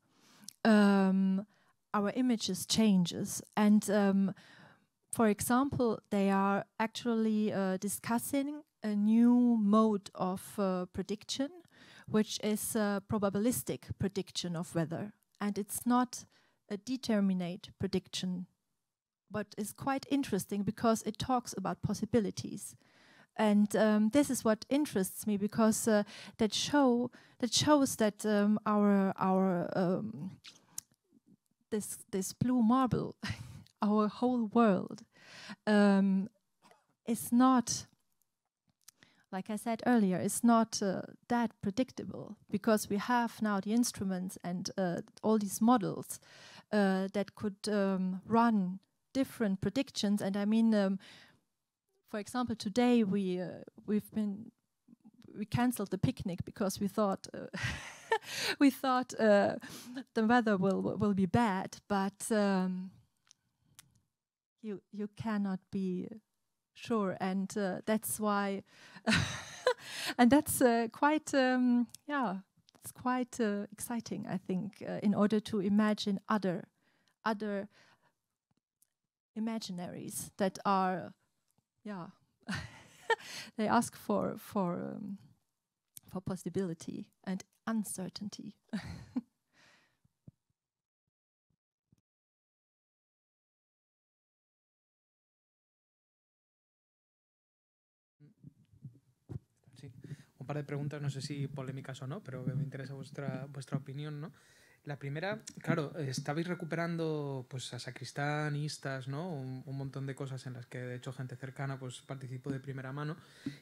um, our images changes and um, for example, they are actually uh, discussing a new mode of uh, prediction, which is a probabilistic prediction of weather. And it's not a determinate prediction, but it's quite interesting because it talks about possibilities. And um, this is what interests me because uh, that show that shows that um, our our um, this this blue marble, our whole world, um, is not like I said earlier, it's not uh, that predictable because we have now the instruments and uh, all these models uh, that could um, run different predictions. And I mean, um, for example, today we uh, we've been we cancelled the picnic because we thought uh, we thought uh, the weather will will be bad, but um, you you cannot be Sure, and uh, that's why, and that's uh, quite, um, yeah, it's quite uh, exciting, I think, uh, in order to imagine other, other imaginaries that are, yeah, they ask for for um, for possibility and uncertainty. un par de preguntas, no sé si polémicas o no, pero me interesa vuestra, vuestra opinión, ¿no? La primera, claro, estabais recuperando pues a sacristanistas, ¿no? Un, montón de cosas en las que de hecho gente cercana pues participó de primera mano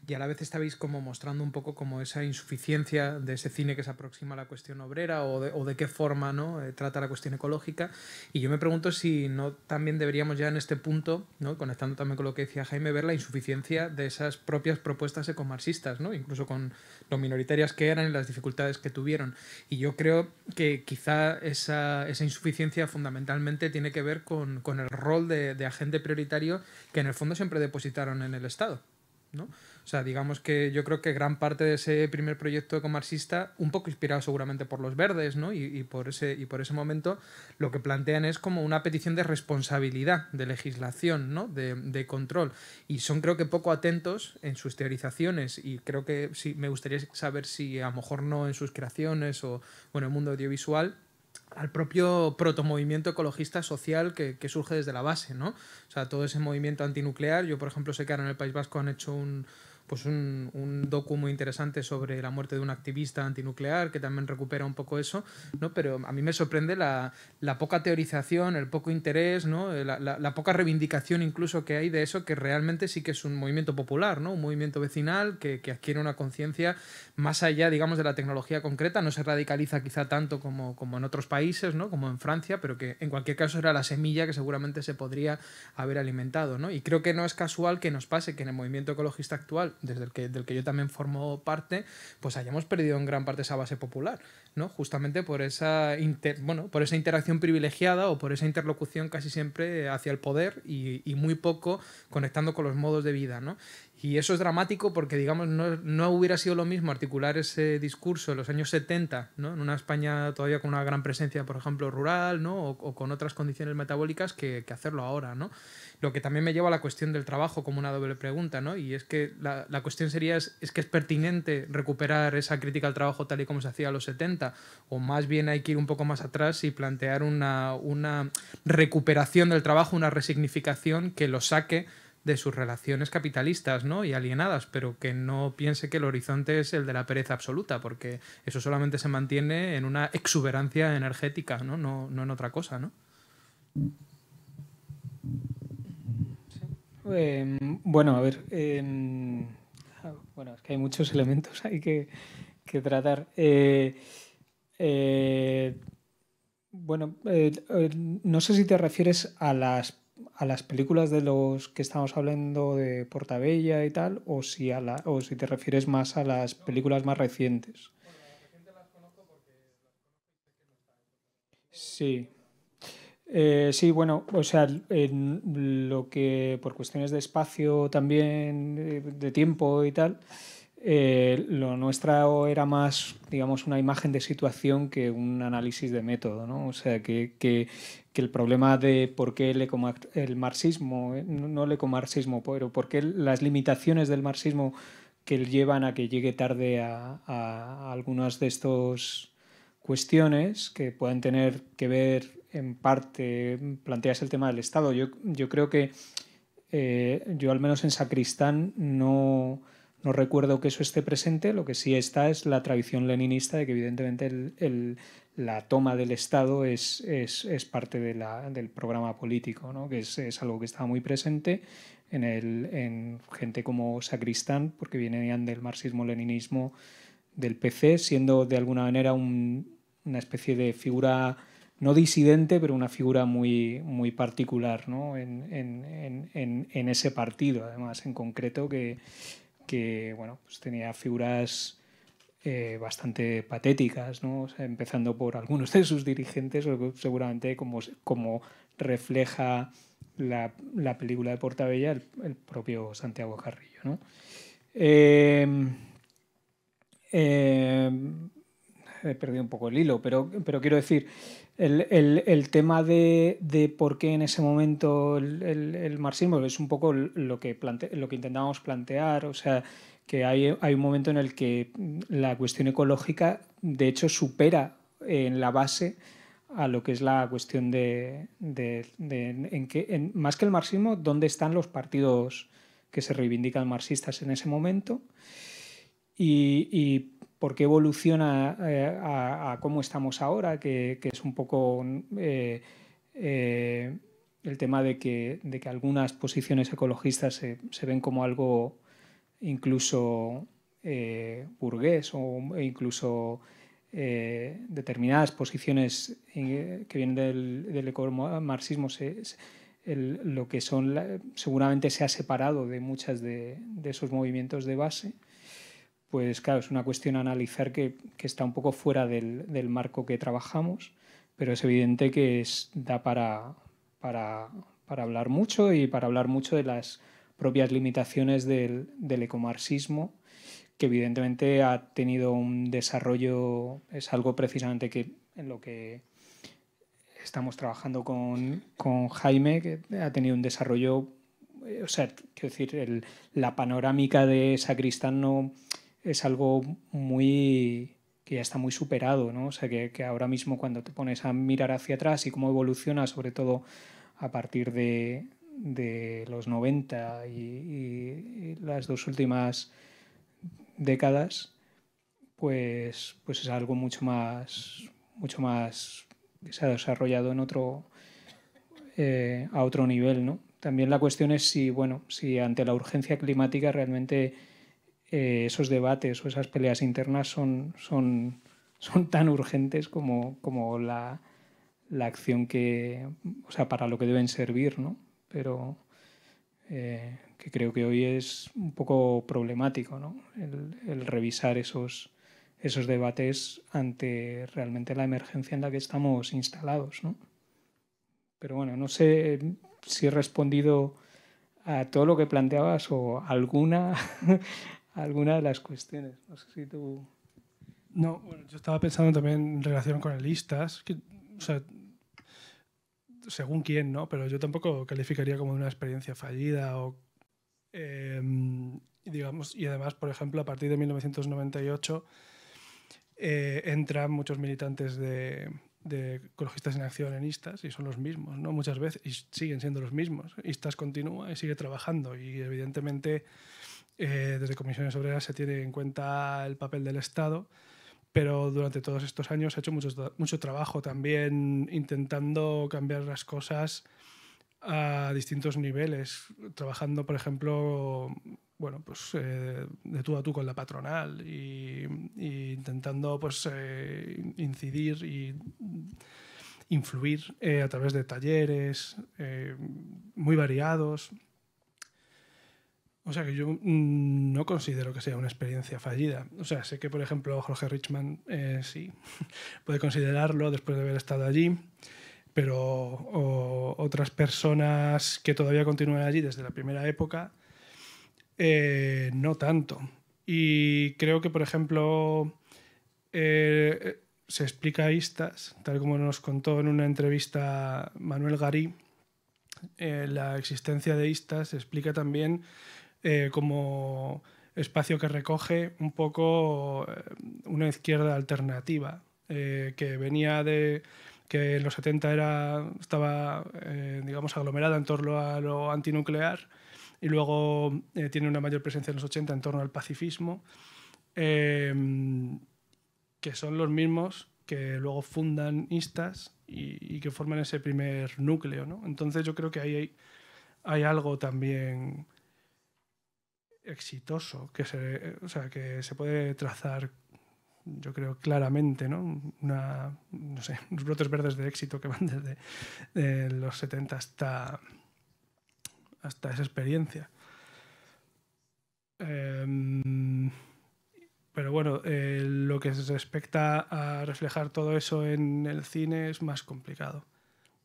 y a la vez estabais como mostrando un poco como esa insuficiencia de ese cine que se aproxima a la cuestión obrera o de, o de qué forma, ¿no? Eh, trata la cuestión ecológica y yo me pregunto si no también deberíamos ya en este punto, ¿no? Conectando también con lo que decía Jaime, ver la insuficiencia de esas propias propuestas ecomarxistas, ¿no? Incluso con lo minoritarias que eran y las dificultades que tuvieron y yo creo que quizá esa, insuficiencia fundamentalmente tiene que ver con, el rol de, de, agente prioritario que en el fondo siempre depositaron en el Estado. ¿no? O sea, digamos que yo creo que gran parte de ese primer proyecto ecomarxista, un poco inspirado seguramente por los verdes, ¿no? Y, y, por ese, y por ese momento, lo que plantean es como una petición de responsabilidad, de legislación, ¿no? De, control. Y son creo que poco atentos en sus teorizaciones y creo que sí, me gustaría saber si a lo mejor no en sus creaciones o, bueno, el mundo audiovisual, al propio protomovimiento ecologista social que, que, surge desde la base, ¿no? O sea, todo ese movimiento antinuclear. Yo, por ejemplo, sé que ahora en el País Vasco han hecho un, pues un, un, docu muy interesante sobre la muerte de un activista antinuclear que también recupera un poco eso, ¿no? Pero a mí me sorprende la, poca teorización, el poco interés, ¿no? Eh, la, poca reivindicación incluso que hay de eso que realmente sí que es un movimiento popular, ¿no? Un movimiento vecinal que, que adquiere una conciencia más allá, digamos, de la tecnología concreta, no se radicaliza quizá tanto como, como en otros países, ¿no? Como en Francia, pero que en cualquier caso era la semilla que seguramente se podría haber alimentado, ¿no? Y creo que no es casual que nos pase que en el movimiento ecologista actual, desde el que, del que yo también formo parte, pues hayamos perdido en gran parte esa base popular, ¿no? Justamente por esa, bueno, por esa interacción privilegiada o por esa interlocución casi siempre hacia el poder y, y muy poco conectando con los modos de vida, ¿no? Y eso es dramático porque, digamos, no, no, hubiera sido lo mismo articular ese discurso en los años 70, ¿no? en una España todavía con una gran presencia, por ejemplo, rural, ¿no? o, con otras condiciones metabólicas que, que, hacerlo ahora. ¿no? Lo que también me lleva a la cuestión del trabajo como una doble pregunta, ¿no? y es que la, la cuestión sería, es, es, que es pertinente recuperar esa crítica al trabajo tal y como se hacía a los 70, o más bien hay que ir un poco más atrás y plantear una, una recuperación del trabajo, una resignificación que lo saque de sus relaciones capitalistas y alienadas, pero que no piense que el horizonte es el de la pereza absoluta, porque eso solamente se mantiene en una exuberancia energética, no, en otra cosa. Em, bueno, a ver. Em, ah, bueno, es que hay muchos elementos ahí que, que tratar. Eh, eh, bueno, eh, no sé si te refieres a las a las películas de los que estamos hablando de Portabella y tal, o si, a o si te refieres más a las películas más recientes. Sí. Eh, sí, bueno, o sea, lo que por cuestiones de espacio también, eh, de tiempo y tal, eh, lo nuestro era más, digamos, una imagen de situación que un análisis de método, ¿no? O sea, que, que, el problema de por qué el, el marxismo, eh, no el ecomarxismo, pero por qué las limitaciones del marxismo que llevan a que llegue tarde a, algunas de estas cuestiones que pueden tener que ver en parte, planteas el tema del Estado. Yo, creo que, eh, yo al menos en Sacristán no no recuerdo que eso esté presente, lo que sí está es la tradición leninista de que evidentemente la toma del Estado es, parte del programa político, que es, algo que estaba muy presente en, gente como Sacristán, porque venían del marxismo-leninismo del PC, siendo de alguna manera una especie de figura no disidente, pero una figura muy, muy particular en, en, ese partido, además, en concreto, que, que bueno, pues tenía figuras eh, bastante patéticas, empezando por algunos de sus dirigentes, seguramente como, como refleja la, película de Portabella el, propio Santiago Carrillo. ¿no? Em, em, he perdido un poco el hilo, pero, pero quiero decir el, tema de, por qué en ese momento el, marxismo, es un poco lo que, plante, lo que intentábamos plantear, o sea, que hay, un momento en el que la cuestión ecológica, de hecho, supera en la base a lo que es la cuestión de, en que, más que el marxismo, dónde están los partidos que se reivindican marxistas en ese momento. y porque evoluciona eh, a, cómo estamos ahora, que, es un poco eh, eh, el tema de que, algunas posiciones ecologistas se, ven como algo incluso burgués o incluso determinadas posiciones que vienen del, del ecomarxismo lo que son seguramente se ha separado de muchas de esos movimientos de base pues claro, es una cuestión a analizar que, está un poco fuera del, marco que trabajamos, pero es evidente que es, da para, para, hablar mucho y para hablar mucho de las propias limitaciones del, del ecomarxismo, que evidentemente ha tenido un desarrollo, es algo precisamente que en lo que estamos trabajando con, Jaime, que ha tenido un desarrollo, eh, o sea, quiero decir, la panorámica de Sacristán no, es algo muy que ya está muy superado, ¿no? O sea, que, ahora mismo cuando te pones a mirar hacia atrás y cómo evoluciona, sobre todo a partir de, los 90 y, las dos últimas décadas, pues, pues es algo mucho más, mucho más que se ha desarrollado en otro, eh, a otro nivel, ¿no? También la cuestión es si, bueno, si ante la urgencia climática realmente eh, esos debates o esas peleas internas son, son, son tan urgentes como, como la, acción que, o sea, para lo que deben servir, ¿no? Pero eh, que creo que hoy es un poco problemático, ¿no? El, revisar esos, esos debates ante realmente la emergencia en la que estamos instalados, ¿no? Pero bueno, no sé si he respondido a todo lo que planteabas o alguna alguna de las cuestiones. No sé si tú... No, yo estaba pensando también en relación con el ISTAS. que, según quién, ¿no? Pero yo tampoco calificaría como una experiencia fallida o... Em, digamos, y además, por ejemplo, a partir de 1998 eh, entran muchos militantes de, de ecologistas en acción en Istas y son los mismos, ¿no? Muchas veces y siguen siendo los mismos. Istas continúa y sigue trabajando y evidentemente eh, desde comisiones obreras se tiene en cuenta el papel del Estado, pero durante todos estos años ha hecho mucho, mucho trabajo también intentando cambiar las cosas a distintos niveles, trabajando, por ejemplo, bueno, pues eh, de tú a tú con la patronal y, intentando pues eh, incidir y influir a través de talleres muy variados o sea que yo mm, no considero que sea una experiencia fallida. O sea, sé que, por ejemplo, Jorge Richman eh, sí puede considerarlo después de haber estado allí, pero otras personas que todavía continúan allí desde la primera época, eh, no tanto. Y creo que, por ejemplo, eh, se explica a Istas, tal como nos contó en una entrevista Manuel Garí, la existencia de Istas se explica también eh, como espacio que recoge un poco eh, una izquierda alternativa, eh, que venía de que en los 70 era, estaba digamos aglomerada en torno a lo antinuclear y luego tiene una mayor presencia en los 80 en torno al pacifismo, em, que son los mismos que luego fundan Istas y, que forman ese primer núcleo. ¿no? Entonces yo creo que ahí hay, hay algo también exitoso que se, sea, que se puede trazar, yo creo, claramente, ¿no? Una, no sé, unos brotes verdes de éxito que van desde los 70 hasta, hasta esa experiencia. Em, pero bueno, eh, lo que se respecta a reflejar todo eso en el cine es más complicado.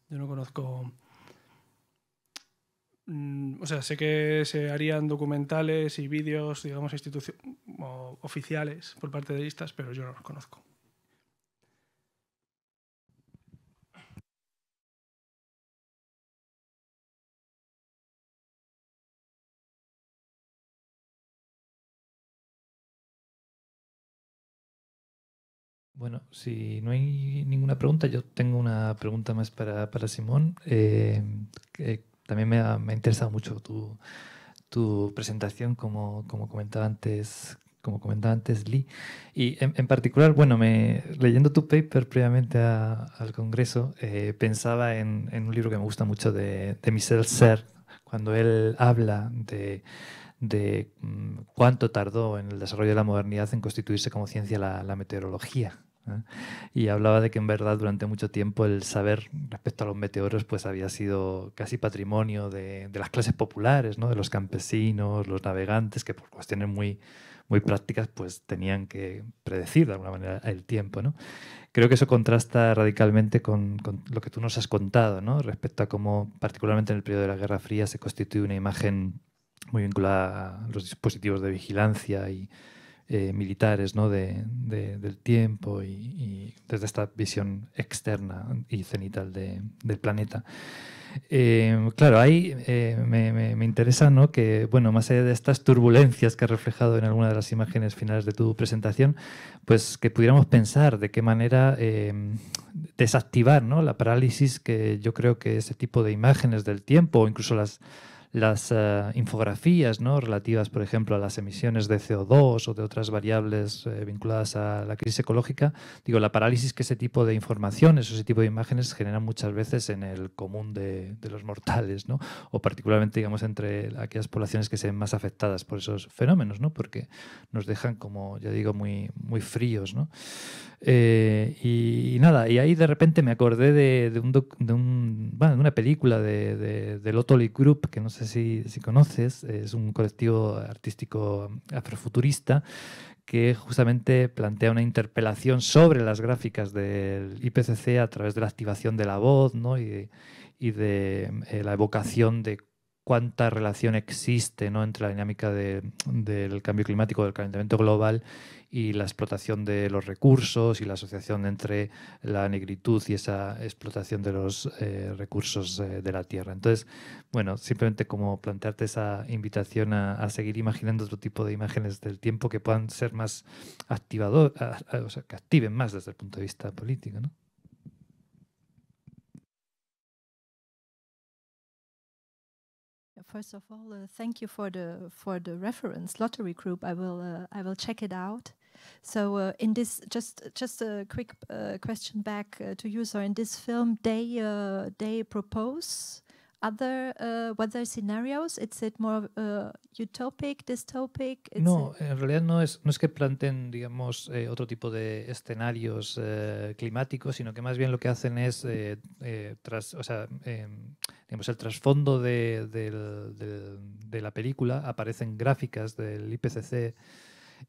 Yo no conozco Mm, o sea, sé que se harían documentales y vídeos, digamos, oficiales por parte de listas, pero yo no los conozco. Bueno, si no hay ninguna pregunta, yo tengo una pregunta más para, Simón. Eh, eh, también me ha, interesado mucho tu, tu presentación, como, como, comentaba antes como comentaba antes Lee. Y en, particular, bueno, leyendo tu paper previamente al Congreso, eh, pensaba en, un libro que me gusta mucho de, de Michel Serre, cuando él habla de, de mm, cuánto tardó en el desarrollo de la modernidad en constituirse como ciencia la meteorología. Y hablaba de que en verdad durante mucho tiempo el saber respecto a los meteoros pues había sido casi patrimonio de, las clases populares, ¿no? de los campesinos, los navegantes, que por cuestiones muy, muy prácticas pues tenían que predecir de alguna manera el tiempo. ¿no? Creo que eso contrasta radicalmente con, lo que tú nos has contado ¿no? respecto a cómo particularmente en el periodo de la Guerra Fría se constituye una imagen muy vinculada a los dispositivos de vigilancia y, eh, militares ¿no? del tiempo y, desde esta visión externa y cenital del planeta. Eh, claro, ahí eh, me, interesa ¿no? que, bueno, más allá de estas turbulencias que has reflejado en alguna de las imágenes finales de tu presentación, pues que pudiéramos pensar de qué manera desactivar ¿no? la parálisis que yo creo que ese tipo de imágenes del tiempo o incluso las, las eh, infografías ¿no? relativas, por ejemplo, a las emisiones de CO2 o de otras variables eh, vinculadas a la crisis ecológica, digo, la parálisis que ese tipo de informaciones o ese tipo de imágenes generan muchas veces en el común de, los mortales, ¿no? o particularmente, digamos, entre aquellas poblaciones que se ven más afectadas por esos fenómenos, ¿no? porque nos dejan, como ya digo, muy, muy fríos. ¿no? Eh, y, nada, y ahí de repente me acordé de, una película de, del Group, que no sé si, conoces, es un colectivo artístico afrofuturista que justamente plantea una interpelación sobre las gráficas del IPCC a través de la activación de la voz y, de, eh, la evocación de cuánta relación existe ¿no? entre la dinámica del cambio climático, del calentamiento global y la explotación de los recursos y la asociación entre la negritud y esa explotación de los eh, recursos eh, de la tierra. Entonces, bueno, simplemente como plantearte esa invitación a, seguir imaginando otro tipo de imágenes del tiempo que puedan ser más activador, o sea, que activen más desde el punto de vista político, ¿no? first of all, uh, thank you for the lottery group. I will uh, So uh, in this, just just a quick uh, question back uh, to you. So in this film, they uh, they propose other uh, weather scenarios. It's it more uh, utopic, dystopic. no, en realidad no es no es que planteen digamos eh, otro tipo de escenarios eh, climáticos, sino que más bien lo que hacen es eh, tras, o sea, digamos el trasfondo de, de, de, de la película aparecen gráficas del IPCC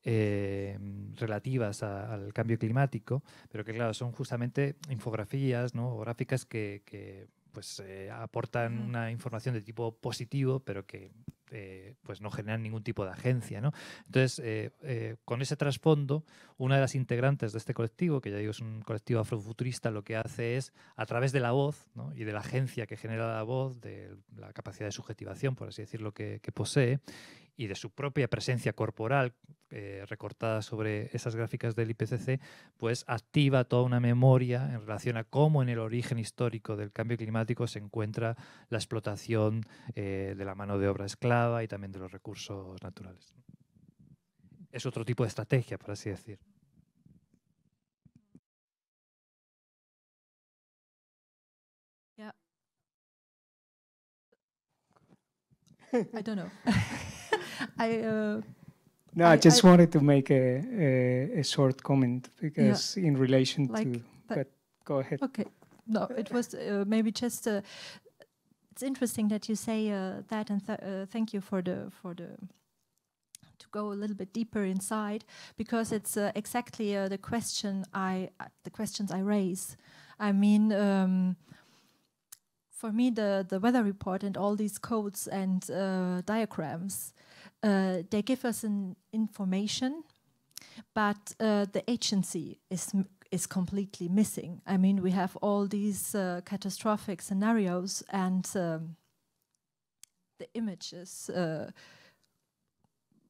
eh, mm, relativas al cambio climático, pero que claro, son justamente infografías ¿no? o gráficas que, pues, eh, aportan una información de tipo positivo, pero que eh, pues no generan ningún tipo de agencia. Entonces, con ese trasfondo, una de las integrantes de este colectivo, que ya digo es un colectivo afrofuturista, lo que hace es, a través de la voz y de la agencia que genera la voz, de la capacidad de subjetivación, por así decirlo, que posee, y de su propia presencia corporal eh, recortada sobre esas gráficas del IPCC, pues activa toda una memoria en relación a cómo en el origen histórico del cambio climático se encuentra la explotación eh, de la mano de obra esclava y también de los recursos naturales. Es otro tipo de estrategia, por así decir. I. Uh, no, I, I just I wanted to make a, a, a short comment because yeah. in relation like to. but go ahead. Okay. No, it was uh, maybe just. Uh, it's interesting that you say uh, that, and th uh, thank you for the for the to go a little bit deeper inside because it's uh, exactly uh, the question I uh, the questions I raise. I mean, um, for me, the the weather report and all these codes and uh, diagrams uh, they give us an information, but uh, the agency is is completely missing. I mean, we have all these uh, catastrophic scenarios, and um, the images, uh,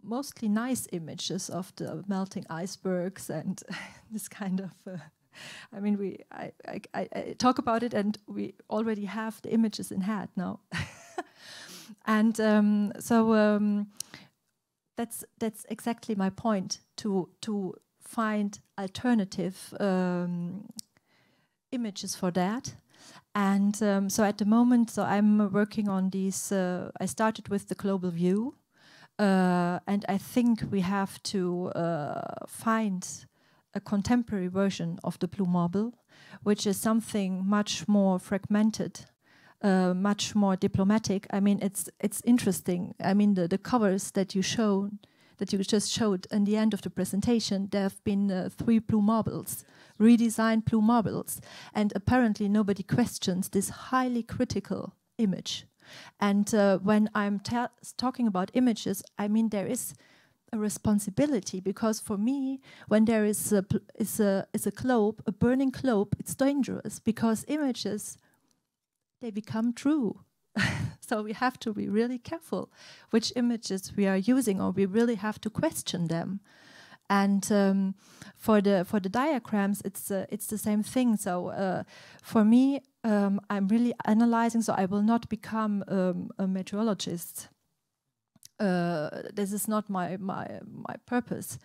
mostly nice images of the melting icebergs and this kind of. Uh, I mean, we I, I, I, talk about it, and we already have the images in hand now. And um, so um, that's that's exactly my point to to find alternative um, images for that. And um, so at the moment, so I'm working on these. Uh, I started with the global view, uh, and I think we have to uh, find a contemporary version of the blue marble, which is something much more fragmented uh, much more diplomatic. I mean, it's it's interesting. I mean, the, the covers that you showed, that you just showed in the end of the presentation, there have been uh, three blue marbles, redesigned blue marbles, and apparently nobody questions this highly critical image. And uh, when I'm talking about images, I mean there is a responsibility because for me, when there is a is a is a globe, a burning globe, it's dangerous because images they become true. so we have to be really careful which images we are using, or we really have to question them. And um, for the for the diagrams, it's uh, it's the same thing. So uh, for me, um, I'm really analyzing. So I will not become um, a meteorologist. Uh, this is not my my my purpose,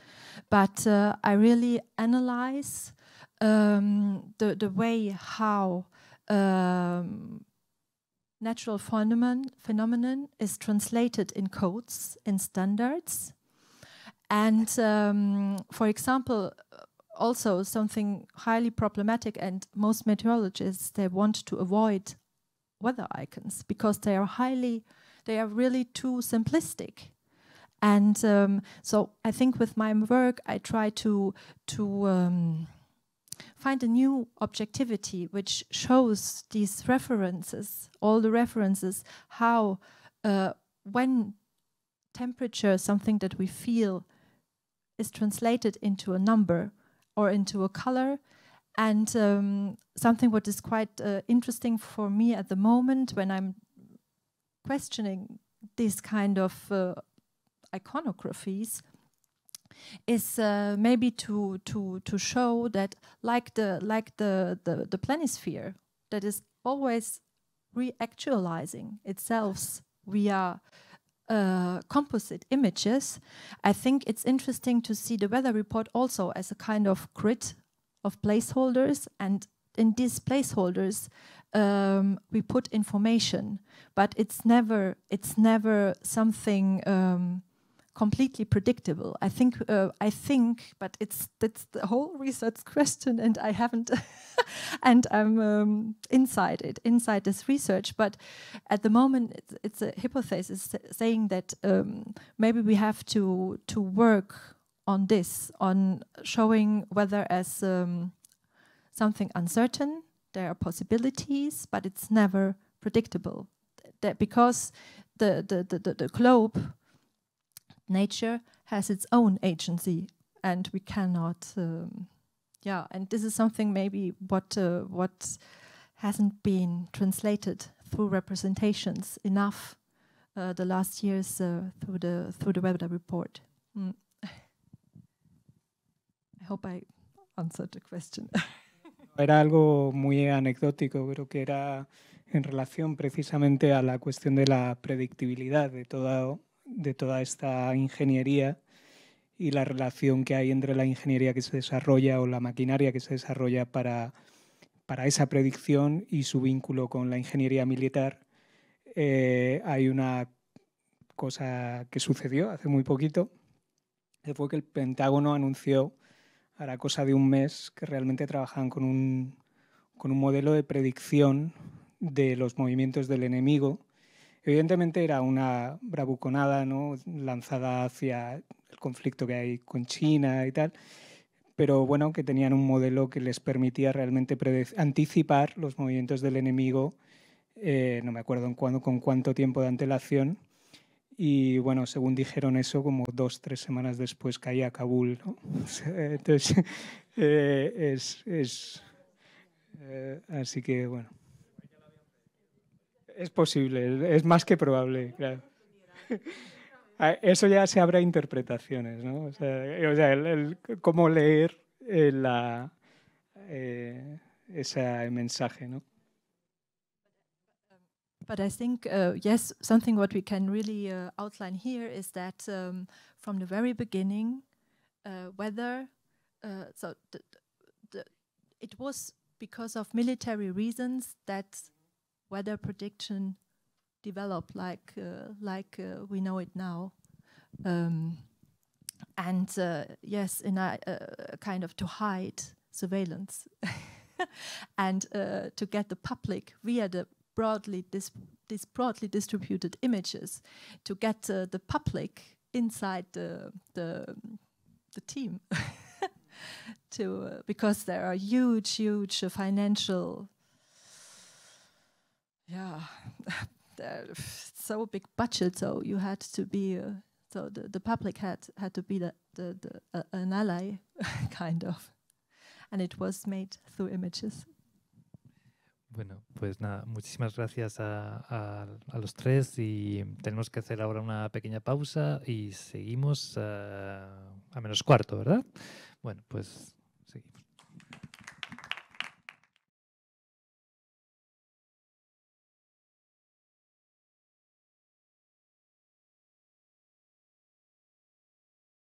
but uh, I really analyze um, the the way how um, natural phenomenon, phenomenon is translated in codes in standards. And um, for example, also something highly problematic, and most meteorologists they want to avoid weather icons because they are highly, they are really too simplistic. And um, so I think with my work, I try to to um, find a new objectivity which shows these references, all the references, how, uh, when temperature, something that we feel, is translated into a number or into a color. And um, something what is quite uh, interesting for me at the moment when I'm questioning these kind of uh, iconographies is uh, maybe to to to show that like the like the the, the planisphere that is always reactualizing itself via uh, composite images, I think it's interesting to see the weather report also as a kind of grid of placeholders and in these placeholders um, we put information but it's never it's never something um, completely predictable. I think, uh, I think, but it's that's the whole research question, and I haven't, and I'm um, inside it, inside this research. But at the moment, it's, it's a hypothesis saying that um, maybe we have to to work on this, on showing whether as um, something uncertain there are possibilities, but it's never predictable. That because the the the, the globe nature has its own agency, and we cannot. Um, yeah, and this is something maybe what uh, what hasn't been translated through representations enough uh, the last years uh, through the through the Webda report. Mm. I hope I answered the question. era algo muy anecdótico, creo que era en relación precisamente a la cuestión de la predictibilidad de toda de toda esta ingeniería y la relación que hay entre la ingeniería que se desarrolla o la maquinaria que se desarrolla para, esa predicción y su vínculo con la ingeniería militar. Eh, hay una cosa que sucedió hace muy poquito, que fue que el Pentágono anunció, a cosa de un mes, que realmente trabajaban con un modelo de predicción de los movimientos del enemigo Evidentemente era una bravuconada ¿no? lanzada hacia el conflicto que hay con China y tal, pero bueno, que tenían un modelo que les permitía realmente anticipar los movimientos del enemigo, eh, no me acuerdo en cuándo, con cuánto tiempo de antelación, y bueno, según dijeron eso, como dos, tres semanas después caía Kabul. Entonces, eh, es... Eh, así que bueno. Es posible, es más que probable, claro. Ah, eso ya se abre a interpretaciones, ¿no? O sea, eh, el, cómo leer eh, eh, ese mensaje, ¿no? But I think, sí, uh, yes, something what we can really uh, outline here is that um, from the very beginning, uh, whether, uh, so it was because of military reasons that weather prediction develop like uh, like uh, we know it now. Um, and uh, yes, in a, a, kind of to hide surveillance and uh, to get the public via the broadly dis these broadly distributed images to get uh, the public inside the the, the team to uh, because there are huge huge financial yeah, so big budget, so you had to be. Uh, so the, the public had had to be the, the, the uh, an ally, kind of, and it was made through images. Bueno, pues nada, muchísimas gracias a, a, a, los tres y tenemos que hacer ahora una pequeña pausa y seguimos uh, a menos cuarto, ¿verdad? Bueno, pues